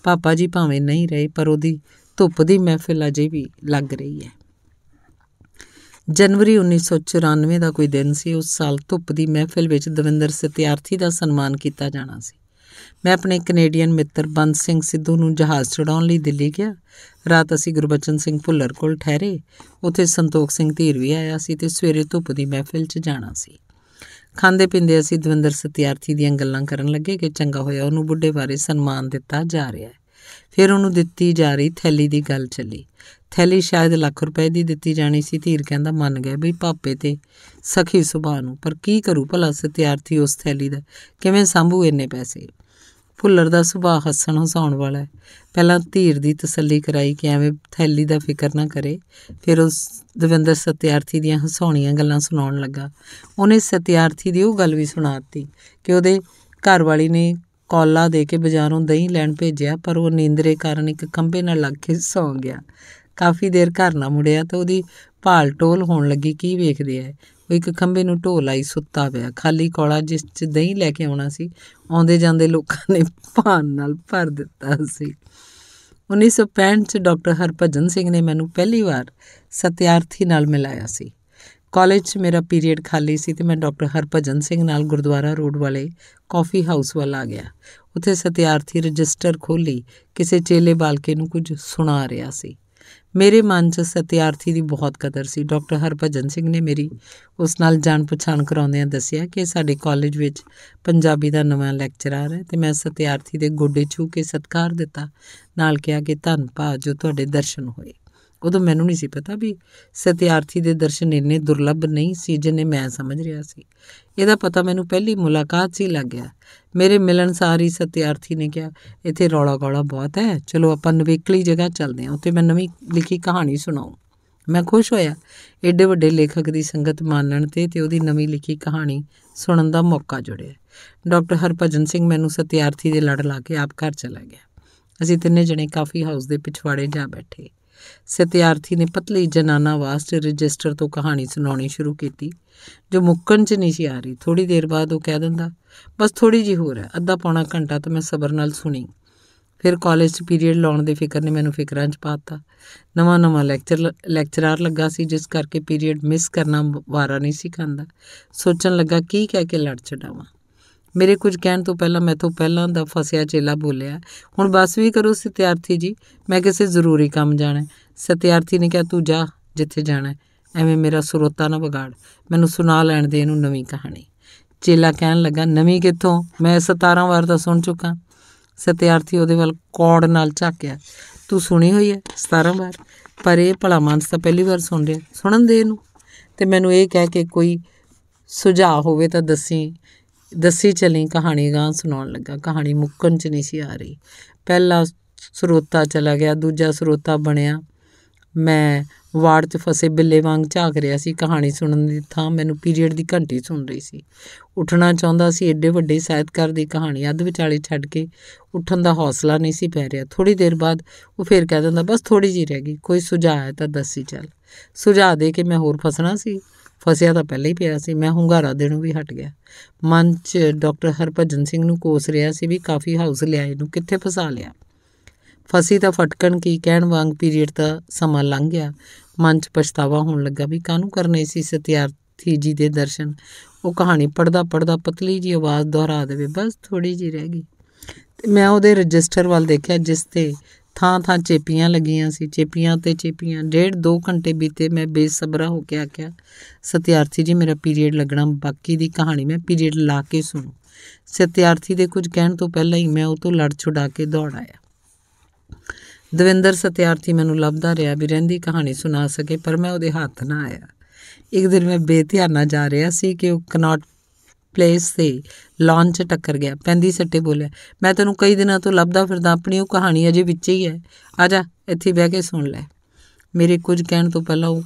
ਪਾਪਾ ਜੀ ਭਾਵੇਂ ਨਹੀਂ ਰਹੇ ਪਰ ਉਹਦੀ ਧੁੱਪ ਦੀ ਮਹਿਫਿਲ ਅਜੇ ਵੀ ਲੱਗ ਰਹੀ ਹੈ ਜਨਵਰੀ 1994 ਦਾ ਕੋਈ ਦਿਨ ਸੀ ਉਸ ਸਾਲ ਧੁੱਪ ਦੀ ਮਹਿਫਿਲ ਵਿੱਚ ਦਵਿੰਦਰ ਸਤਿਆਰਥੀ ਦਾ ਸਨਮਾਨ ਕੀਤਾ ਜਾਣਾ ਸੀ ਮੈਂ ਆਪਣੇ ਕੈਨੇਡੀਅਨ ਮਿੱਤਰ ਬੰਦ ਸਿੰਘ ਸਿੱਧੂ ਨੂੰ ਜਹਾਜ਼ ਚੜਾਉਣ ਲਈ ਦਿੱਲੀ ਗਿਆ ਰਾਤ ਅਸੀਂ ਗੁਰਬਚਨ ਸਿੰਘ ਭੁੱਲਰ ਕੋਲ ਠਹਿਰੇ ਉੱਥੇ ਸੰਤੋਖ ਸਿੰਘ ਧੀਰ ਵੀ ਆਇਆ ਸੀ ਤੇ ਸਵੇਰੇ ਧੁੱਪ ਦੀ ਮਹਿਫਿਲ 'ਚ ਜਾਣਾ ਸੀ ਖਾਂਦੇ ਪਿੰਦੇ ਅਸੀਂ ਦਵਿੰਦਰ ਸਤਿਆਰਥੀ ਦੀਆਂ ਗੱਲਾਂ ਕਰਨ ਲੱਗੇ ਕਿ ਚੰਗਾ ਹੋਇਆ ਉਹਨੂੰ ਬੁੱਢੇ ਬਾਰੇ ਸਨਮਾਨ ਦਿੱਤਾ ਜਾ ਰਿਹਾ ਹੈ ਫਿਰ ਉਹਨੂੰ ਦਿੱਤੀ ਜਾ ਰਹੀ ਥੈਲੀ ਦੀ ਗੱਲ ਚੱਲੀ ਥੈਲੀ ਸ਼ਾਇਦ ਲੱਖ ਰੁਪਏ ਦੀ ਦਿੱਤੀ ਜਾਣੀ ਸੀ ਧੀਰ ਕਹਿੰਦਾ ਮੰਨ ਗਿਆ ਵੀ ਪਾਪੇ ਤੇ ਸਖੀ ਸੁਭਾ ਨੂੰ ਪਰ ਕੀ ਕਰੂ ਭਲਾ ਸਤਿਆਰਥੀ ਉਸ ਥੈਲੀ ਦਾ ਕਿਵੇਂ ਸੰਭੂ ਇੰਨੇ ਪੈਸੇ ਫੁੱਲਰ ਦਾ ਸੁਭਾ ਹੱਸਣ ਹਸਾਉਣ ਵਾਲਾ ਹੈ ਪਹਿਲਾਂ ਧੀਰ ਦੀ ਤਸੱਲੀ ਕਰਾਈ ਕਿ ਐਵੇਂ ਥੈਲੀ ਦਾ ਫਿਕਰ ਨਾ ਕਰੇ ਫਿਰ ਉਸ ਦਵਿੰਦਰ ਸਤਿਆਰਥੀ ਦੀਆਂ ਹਸਾਉਣੀਆਂ ਗੱਲਾਂ ਸੁਣਾਉਣ ਲੱਗਾ ਉਹਨੇ ਸਤਿਆਰਥੀ ਦੀ ਉਹ ਗੱਲ ਵੀ ਸੁਣਾਤੀ ਕਿ ਉਹਦੇ ਘਰ ਵਾਲੀ ਨੇ ਕੌਲਾ ਦੇ ਕੇ ਬਾਜ਼ਾਰੋਂ ਦਹੀਂ ਲੈਣ ਭੇਜਿਆ ਪਰ ਉਹ ਨੀਂਦਰੇ ਕਾਰਨ ਇੱਕ ਖੰਭੇ ਨਾਲ ਲੱਗ ਕੇ ਸੌ ਗਿਆ ਕਾਫੀ ਦੇਰ ਘਰ ਨਾ ਮੁੜਿਆ ਤਾਂ ਉਹਦੀ ਭਾਲ ਟੋਲ ਹੋਣ ਲੱਗੀ ਕੀ ਵੇਖਦੇ ਐ ਉਹ ਇੱਕ ਖੰਬੇ ਨੂੰ ਢੋ ਲਾਈ ਸੁੱਤਾ ਪਿਆ ਖਾਲੀ ਕੋਲਾ ਜਿਸ 'ਚ ਦਹੀਂ ਲੈ ਕੇ ਆਉਣਾ ਸੀ ਆਉਂਦੇ ਜਾਂਦੇ ਲੋਕਾਂ ਨੇ ਭਾਨ ਨਾਲ ਭਰ ਦਿੱਤਾ ਸੀ 1965 'ਚ ਡਾਕਟਰ ਹਰਪਜਨ ਸਿੰਘ ਨੇ ਮੈਨੂੰ ਪਹਿਲੀ ਵਾਰ ਸਤਿਆਰਥੀ ਨਾਲ ਮਿਲਾਇਆ ਸੀ ਕਾਲਜ 'ਚ ਮੇਰਾ ਪੀਰੀਅਡ ਖਾਲੀ ਸੀ ਤੇ ਮੈਂ ਡਾਕਟਰ ਹਰਪਜਨ ਸਿੰਘ ਨਾਲ ਗੁਰਦੁਆਰਾ ਰੋਡ ਵਾਲੇ ਕਾਫੀ ਹਾਊਸ ਵੱਲ ਆ ਗਿਆ ਉੱਥੇ ਸਤਿਆਰਥੀ ਰਜਿਸਟਰ ਖੋਲੀ ਕਿਸੇ ਚੇਲੇ ਬਾਲਕੇ ਨੂੰ ਕੁਝ ਸੁਣਾ ਰਿਹਾ ਸੀ ਮੇਰੇ ਮਨ 'ਚ ਸਤਿਆਰਥੀ ਦੀ ਬਹੁਤ ਕਦਰ ਸੀ ਡਾਕਟਰ ਹਰਭਜਨ ਸਿੰਘ ਨੇ ਮੇਰੀ ਉਸ ਨਾਲ ਜਾਣ ਪਛਾਣ ਕਰਾਉਂਦਿਆਂ ਦੱਸਿਆ ਕਿ ਸਾਡੇ ਕਾਲਜ ਵਿੱਚ ਪੰਜਾਬੀ ਦਾ ਨਵਾਂ ਲੈਕਚਰਰ ਹੈ ਤੇ ਮੈਂ ਸਤਿਆਰਥੀ ਦੇ ਗੋਡੇ ਛੂ ਕੇ ਸਤਿਕਾਰ ਦਿੱਤਾ ਨਾਲ ਕਿਹਾ ਕਿ ਧੰਨ ਜੋ ਤੁਹਾਡੇ ਦਰਸ਼ਨ ਹੋਏ ਉਦੋਂ ਮੈਨੂੰ ਨਹੀਂ ਸੀ ਪਤਾ ਵੀ ਸਤਿਆਰਥੀ ਦੇ ਦਰਸ਼ਨ ਇੰਨੇ ਦੁਰਲੱਭ ਨਹੀਂ ਸੀ ਜਿੰਨੇ ਮੈਂ ਸਮਝ ਰਿਹਾ ਸੀ ਇਹਦਾ ਪਤਾ ਮੈਨੂੰ ਪਹਿਲੀ ਮੁਲਾਕਾਤ 'ਚ ਹੀ ਲੱਗ ਗਿਆ ਮੇਰੇ ਸਾਰ ਹੀ ਸਤਿਆਰਥੀ ਨੇ ਕਿਹਾ ਇੱਥੇ ਰੌਲਾ ਗੋਲਾ ਬਹੁਤ ਹੈ ਚਲੋ ਆਪਾਂ ਨਵੇਕਲੀ ਜਗ੍ਹਾ ਚੱਲਦੇ ਹਾਂ ਉੱਥੇ ਮੈਂ ਨਵੀਂ ਲਿਖੀ ਕਹਾਣੀ ਸੁਣਾਉ ਮੈਂ ਖੁਸ਼ ਹੋਇਆ ਐਡੇ ਵੱਡੇ ਲੇਖਕ ਦੀ ਸੰਗਤ ਮਾਨਣ ਤੇ ਤੇ ਉਹਦੀ ਨਵੀਂ ਲਿਖੀ ਕਹਾਣੀ ਸੁਣਨ ਦਾ ਮੌਕਾ ਜੁੜਿਆ ਡਾਕਟਰ ਹਰਪਜਨ ਸਿੰਘ ਮੈਨੂੰ ਸਤਿਆਰਥੀ ਦੇ ਲੜ ਲਾ ਕੇ ਆਪ ਘਰ ਚਲਾ ਗਿਆ ਅਸੀਂ ਤਿੰਨੇ ਜਣੇ ਕਾਫੀ ਹਾਊਸ ਦੇ ਪਿਛਵਾੜੇ ਜਾ ਬੈਠੇ ਸਤਿਆਰਥੀ ਨੇ ਪਤਲੀ ਜਨਾਨਾ ਆਵਾਜ਼ ਰਜਿਸਟਰ ਤੋਂ ਕਹਾਣੀ ਸੁਣਾਉਣੀ ਸ਼ੁਰੂ ਕੀਤੀ ਜੋ ਮੁੱਕਣ 'ਚ ਨਹੀਂ ਸੀ ਆ ਰਹੀ ਥੋੜੀ ਦੇਰ ਬਾਅਦ ਉਹ ਕਹਿ ਦਿੰਦਾ ਬਸ ਥੋੜੀ ਜੀ ਹੋਰ ਹੈ ਅੱਧਾ ਪੌਣਾ ਘੰਟਾ ਤਾਂ ਮੈਂ ਸਬਰ ਨਾਲ ਸੁਣੀ ਫਿਰ ਕਾਲਜ 'ਚ ਪੀਰੀਅਡ ਲਾਉਣ ਦੇ ਫਿਕਰ ਨੇ ਮੈਨੂੰ ਫਿਕਰਾਂ 'ਚ ਪਾਤਾ ਨਵਾਂ ਨਵਾਂ ਲੈਕਚਰ ਲੈਕਚਰਾਰ ਲੱਗਾ ਸੀ ਜਿਸ ਕਰਕੇ ਪੀਰੀਅਡ ਮਿਸ ਕਰਨਾ ਵਾਰਾ ਨਹੀਂ ਸੀ ਕਹਿੰਦਾ ਸੋਚਣ ਲੱਗਾ ਕੀ ਕਹਿ ਕੇ ਲੜ ਛਡਾਵਾਂ ਮੇਰੇ ਕੁਝ ਕਹਿਣ ਤੋਂ ਪਹਿਲਾਂ ਮੈਥੋਂ ਪਹਿਲਾਂ ਦਾ ਫਸਿਆ ਚੇਲਾ ਬੋਲਿਆ ਹੁਣ ਬਸ ਵੀ ਕਰੋ ਸਤਿਆਰਥੀ ਜੀ ਮੈਂ ਕਿਸੇ ਜ਼ਰੂਰੀ ਕੰਮ ਜਾਣਾ ਸਤਿਆਰਥੀ ਨੇ ਕਿਹਾ ਤੂੰ ਜਾ ਜਿੱਥੇ ਜਾਣਾ ਐਵੇਂ ਮੇਰਾ ਸਰੋਤਾ ਨਾ ਵਿਗਾੜ ਮੈਨੂੰ ਸੁਣਾ ਲੈਣ ਦੇ ਇਹਨੂੰ ਨਵੀਂ ਕਹਾਣੀ ਚੇਲਾ ਕਹਿਣ ਲੱਗਾ ਨਵੀਂ ਕਿੱਥੋਂ ਮੈਂ 17 ਵਾਰ ਤਾਂ ਸੁਣ ਚੁੱਕਾ ਸਤਿਆਰਥੀ ਉਹਦੇ ਵੱਲ ਕੌੜ ਨਾਲ ਝਾਕਿਆ ਤੂੰ ਸੁਣੀ ਹੋਈ ਹੈ 17 ਵਾਰ ਪਰ ਇਹ ਭਲਾ ਮਾਨਸ ਤਾਂ ਪਹਿਲੀ ਵਾਰ ਸੁਣ ਰਿਹਾ ਸੁਣਨ ਦੇ ਇਹਨੂੰ ਤੇ ਮੈਨੂੰ ਇਹ ਕਹਿ ਕੇ ਕੋਈ ਸੁਝਾਅ ਹੋਵੇ ਤਾਂ ਦੱਸੀ ਦੱਸੀ ਚਲੀ ਕਹਾਣੀ ਗਾਂ ਸੁਣਾਉਣ ਲੱਗਾ ਕਹਾਣੀ ਮੁੱਕਣ ਚ ਨਹੀਂ ਸੀ ਆ ਰਹੀ ਪਹਿਲਾ ਸਰੋਤਾ ਚਲਾ ਗਿਆ ਦੂਜਾ ਸਰੋਤਾ ਬਣਿਆ ਮੈਂ ਵਾਰਡ 'ਚ ਫਸੇ ਬਿੱਲੇ ਵਾਂਗ ਝਾਕ ਰਿਆ ਸੀ ਕਹਾਣੀ ਸੁਣਨ ਦੀ ਥਾਂ ਮੈਨੂੰ ਪੀਰੀਅਡ ਦੀ ਘੰਟੀ ਸੁਣ ਰਹੀ ਸੀ ਉੱਠਣਾ ਚਾਹੁੰਦਾ ਸੀ ਏਡੇ ਵੱਡੇ ਸਾਹਿਤਕਾਰ ਦੀ ਕਹਾਣੀ ਅੱਧ ਵਿਚਾਲੇ ਛੱਡ ਕੇ ਉੱਠਣ ਦਾ ਹੌਸਲਾ ਨਹੀਂ ਸੀ ਪੈ ਰਿਹਾ ਥੋੜੀ ਦੇਰ ਬਾਅਦ ਉਹ ਫੇਰ ਕਹਿ ਦਿੰਦਾ ਬਸ ਥੋੜੀ ਜੀ ਰਹਿ ਗਈ ਕੋਈ ਸੁਝਾਅ ਹੈ ਤਾਂ ਦੱਸੀ ਚੱਲ ਸੁਝਾਅ ਦੇ ਕੇ ਮੈਂ ਹੋਰ ਫਸਣਾ ਸੀ ਫਸਿਆ ਤਾਂ ਪਹਿਲੇ ਹੀ ਪਿਆ ਸੀ ਮੈਂ ਹੁੰਗਾਰਾ ਦੇਣੋਂ ਵੀ ਹਟ ਗਿਆ ਮਨ 'ਚ ਡਾਕਟਰ ਹਰਪਜਨ ਸਿੰਘ ਨੂੰ ਕੋਸ ਰਿਹਾ ਸੀ ਵੀ ਕਾਫੀ ਹਾਊਸ ਲਿਆ ਇਹਨੂੰ ਕਿੱਥੇ ਫਸਾ ਲਿਆ ਫਸੀ ਤਾਂ ਫਟਕਣ ਕੀ ਕਹਿਣ ਵਾਂਗ ਪੀਰੀਅਡ ਦਾ ਸਮਾਂ ਲੰਘ ਗਿਆ ਮਨ 'ਚ ਪਛਤਾਵਾ ਹੋਣ ਲੱਗਾ ਵੀ ਕਾਹਨੂੰ ਕਰਨੇ ਸੀ ਸਤਿਆਰਥੀ ਜੀ ਦੇ ਦਰਸ਼ਨ ਉਹ ਕਹਾਣੀ ਪੜਦਾ ਪੜਦਾ ਪਤਲੀ ਜੀ ਆਵਾਜ਼ ਦੁਹਰਾ ਦੇਵੇ ਬਸ ਥੋੜੀ ਜੀ ਰਹਿ ਗਈ ਤੇ ਮੈਂ ਉਹਦੇ ਰਜਿਸਟਰ ਵੱਲ ਦੇਖਿਆ ਜਿਸ ਤੇ ਥਾਂ-ਥਾਂ ਚੇਪੀਆਂ ਲੱਗੀਆਂ ਸੀ ਚੇਪੀਆਂ ਤੇ ਚੇਪੀਆਂ ਡੇਢ 2 ਘੰਟੇ ਬੀਤੇ ਮੈਂ ਬੇਸਬਰਾ ਹੋ ਕੇ ਆਖਿਆ ਸਤਿਆਰਥੀ ਜੀ ਮੇਰਾ ਪੀਰੀਅਡ ਲੱਗਣਾ ਬਾਕੀ ਦੀ ਕਹਾਣੀ ਮੈਂ ਪੀਰੀਅਡ ਲਾ ਕੇ ਸੁਣੂ ਸਤਿਆਰਥੀ ਦੇ ਕੁਝ ਕਹਿਣ ਤੋਂ ਪਹਿਲਾਂ ਹੀ ਮੈਂ ਉਹ ਤੋਂ ਲੜ ਛੁਡਾ ਕੇ ਦੌੜ ਆਇਆ ਦਵਿੰਦਰ ਸਤਿਆਰਥੀ ਮੈਨੂੰ ਲੱਭਦਾ ਰਿਹਾ ਵੀ ਰਹਿੰਦੀ ਕਹਾਣੀ ਸੁਣਾ ਸਕੇ ਪਰ ਮੈਂ ਉਹਦੇ ਹੱਥ ਨਾ ਆਇਆ ਇੱਕ ਦਿਨ ਮੈਂ ਬੇਧਿਆਨਾ ਜਾ ਰਿਹਾ ਸੀ ਕਿ ਉਹ ਕਨਾਟ ਪਲੇਸ ਤੇ ਲਾਂਚ ਟੱਕਰ ਗਿਆ ਪੈਂਦੀ ਸੱਟੇ ਬੋਲੇ ਮੈਂ ਤੈਨੂੰ ਕਈ ਦਿਨਾਂ ਤੋਂ ਲੱਭਦਾ ਫਿਰਦਾ ਆਪਣੀ ਉਹ ਕਹਾਣੀ ਅਜੇ ਵਿੱਚ ਹੀ ਹੈ ਆ ਜਾ ਇੱਥੇ ਬਹਿ ਕੇ ਸੁਣ ਲੈ ਮੇਰੇ ਕੁਝ ਕਹਿਣ ਤੋਂ ਪਹਿਲਾਂ ਉਹ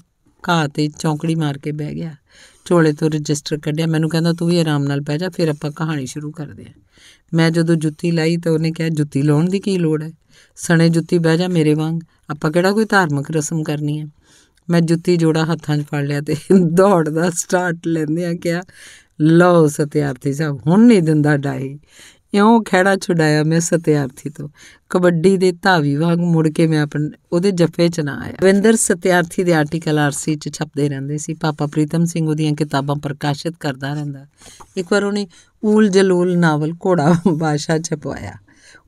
ਘਾਹ ਤੇ ਚੌਂਕੜੀ ਮਾਰ ਕੇ ਬਹਿ ਗਿਆ ਝੋਲੇ ਤੋਂ ਰਜਿਸਟਰ ਕੱਢਿਆ ਮੈਨੂੰ ਕਹਿੰਦਾ ਤੂੰ ਵੀ ਆਰਾਮ ਨਾਲ ਬਹਿ ਜਾ ਫਿਰ ਆਪਾਂ ਕਹਾਣੀ ਸ਼ੁਰੂ ਕਰਦੇ ਆ ਮੈਂ ਜਦੋਂ ਜੁੱਤੀ ਲਾਈ ਤਾਂ ਉਹਨੇ ਕਿਹਾ ਜੁੱਤੀ ਲਾਉਣ ਦੀ ਕੀ ਲੋੜ ਹੈ ਸਣੇ ਜੁੱਤੀ ਬਹਿ ਜਾ ਮੇਰੇ ਵਾਂਗ ਆਪਾਂ ਕਿਹੜਾ ਕੋਈ ਧਾਰਮਿਕ ਰਸਮ ਕਰਨੀ ਹੈ ਮੈਂ ਜੁੱਤੀ ਜੋੜਾ ਹੱਥਾਂ 'ਚ ਫੜ ਲਿਆ ਤੇ ਦੌੜ ਦਾ ਸਟਾਰਟ ਲੈਂਦੇ ਆ ਕਿਹਾ ਲਓ ਸਤਿਆਰਥੀ ਸਾਹਿਬ ਹੁਣ ਨਹੀਂ ਦਿੰਦਾ ਡਾਈ ਇਉਂ ਖੜਾ ਛੁਡਾਇਆ ਮੈਂ ਸਤਿਆਰਥੀ ਤੋਂ ਕਬੱਡੀ ਦੇ ਧਾਵੀ ਵਾਂਗ ਮੁੜ ਕੇ ਮੈਂ ਆਪਣੇ ਉਹਦੇ ਜੱਫੇ 'ਚ ਨਾ ਆਇਆ ਰਵਿੰਦਰ ਸਤਿਆਰਥੀ ਦੇ ਆਰਟੀਕਲ ਆਰਸੀ 'ਚ ਛਪਦੇ ਰਹਿੰਦੇ ਸੀ ਪਾਪਾ ਪ੍ਰੀਤਮ ਸਿੰਘ ਉਹਦੀਆਂ ਕਿਤਾਬਾਂ ਪ੍ਰਕਾਸ਼ਿਤ ਕਰਦਾ ਰਹਿੰਦਾ ਇੱਕ ਵਾਰ ਉਹਨੇ ਊਲ ਜਲੂਲ ਨਾਵਲ ਘੋੜਾ ਬਾਦਸ਼ਾਹ ਛਪਵਾਇਆ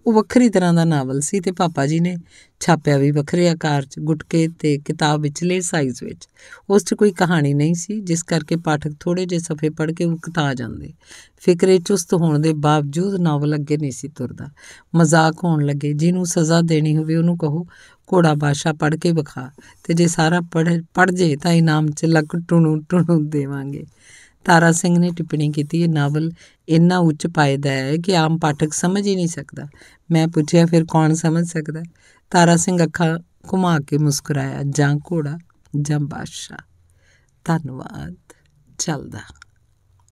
ਉਹ ਵੱਖਰੀ ਤਰ੍ਹਾਂ ਦਾ ਨਾਵਲ ਸੀ ਤੇ ਪਾਪਾ ਜੀ ਨੇ ਛਾਪਿਆ ਵੀ ਵੱਖਰੇ ਆਕਾਰ 'ਚ ਗੁਟਕੇ ਤੇ ਕਿਤਾਬ ਵਿਚਲੇ ਸਾਈਜ਼ ਵਿੱਚ ਉਸ 'ਚ ਕੋਈ ਕਹਾਣੀ ਨਹੀਂ ਸੀ ਜਿਸ ਕਰਕੇ ਪਾਠਕ ਥੋੜੇ ਜਿਹੇ ਸਫੇ ਪੜ੍ਹ ਕੇ ਉਕਤਾ ਜਾਂਦੇ ਫਿਕਰੇ ਚੁਸਤ ਹੋਣ ਦੇ ਬਾਵਜੂਦ ਨਾਵਲ ਅੱਗੇ ਨਹੀਂ ਸੀ ਤੁਰਦਾ ਮਜ਼ਾਕ ਹੋਣ ਲੱਗੇ ਜਿਹਨੂੰ ਸਜ਼ਾ ਦੇਣੀ ਹੋਵੇ ਉਹਨੂੰ ਕਹੋ ਕੋੜਾ ਬਾਸ਼ਾ ਪੜ ਕੇ ਵਿਖਾ ਤੇ ਜੇ ਸਾਰਾ ਪੜ ਪੜ ਜੇ ਤਾਂ ਇਨਾਮ 'ਚ ਲੱਕ ਟੁਣੂ ਟੁਣੂ ਦੇਵਾਂਗੇ ਤਾਰਾ ਸਿੰਘ ਨੇ ਟਿੱਪਣੀ ਕੀਤੀ ਇਹ ਨਾਵਲ ਇੰਨਾ ਉੱਚ ਪਾਇਦਾ ਹੈ ਕਿ ਆਮ ਪਾਠਕ ਸਮਝ ਹੀ ਨਹੀਂ ਸਕਦਾ ਮੈਂ ਪੁੱਛਿਆ ਫਿਰ ਕੌਣ ਸਮਝ ਸਕਦਾ ਤਾਰਾ ਸਿੰਘ ਅੱਖਾਂ ਘੁਮਾ ਕੇ ਮੁਸਕਰਾਇਆ ਜਾਂ ਘੋੜਾ ਜਾਂ ਬਾਦਸ਼ਾਹ ਧੰਨਵਾਦ ਚੱਲਦਾ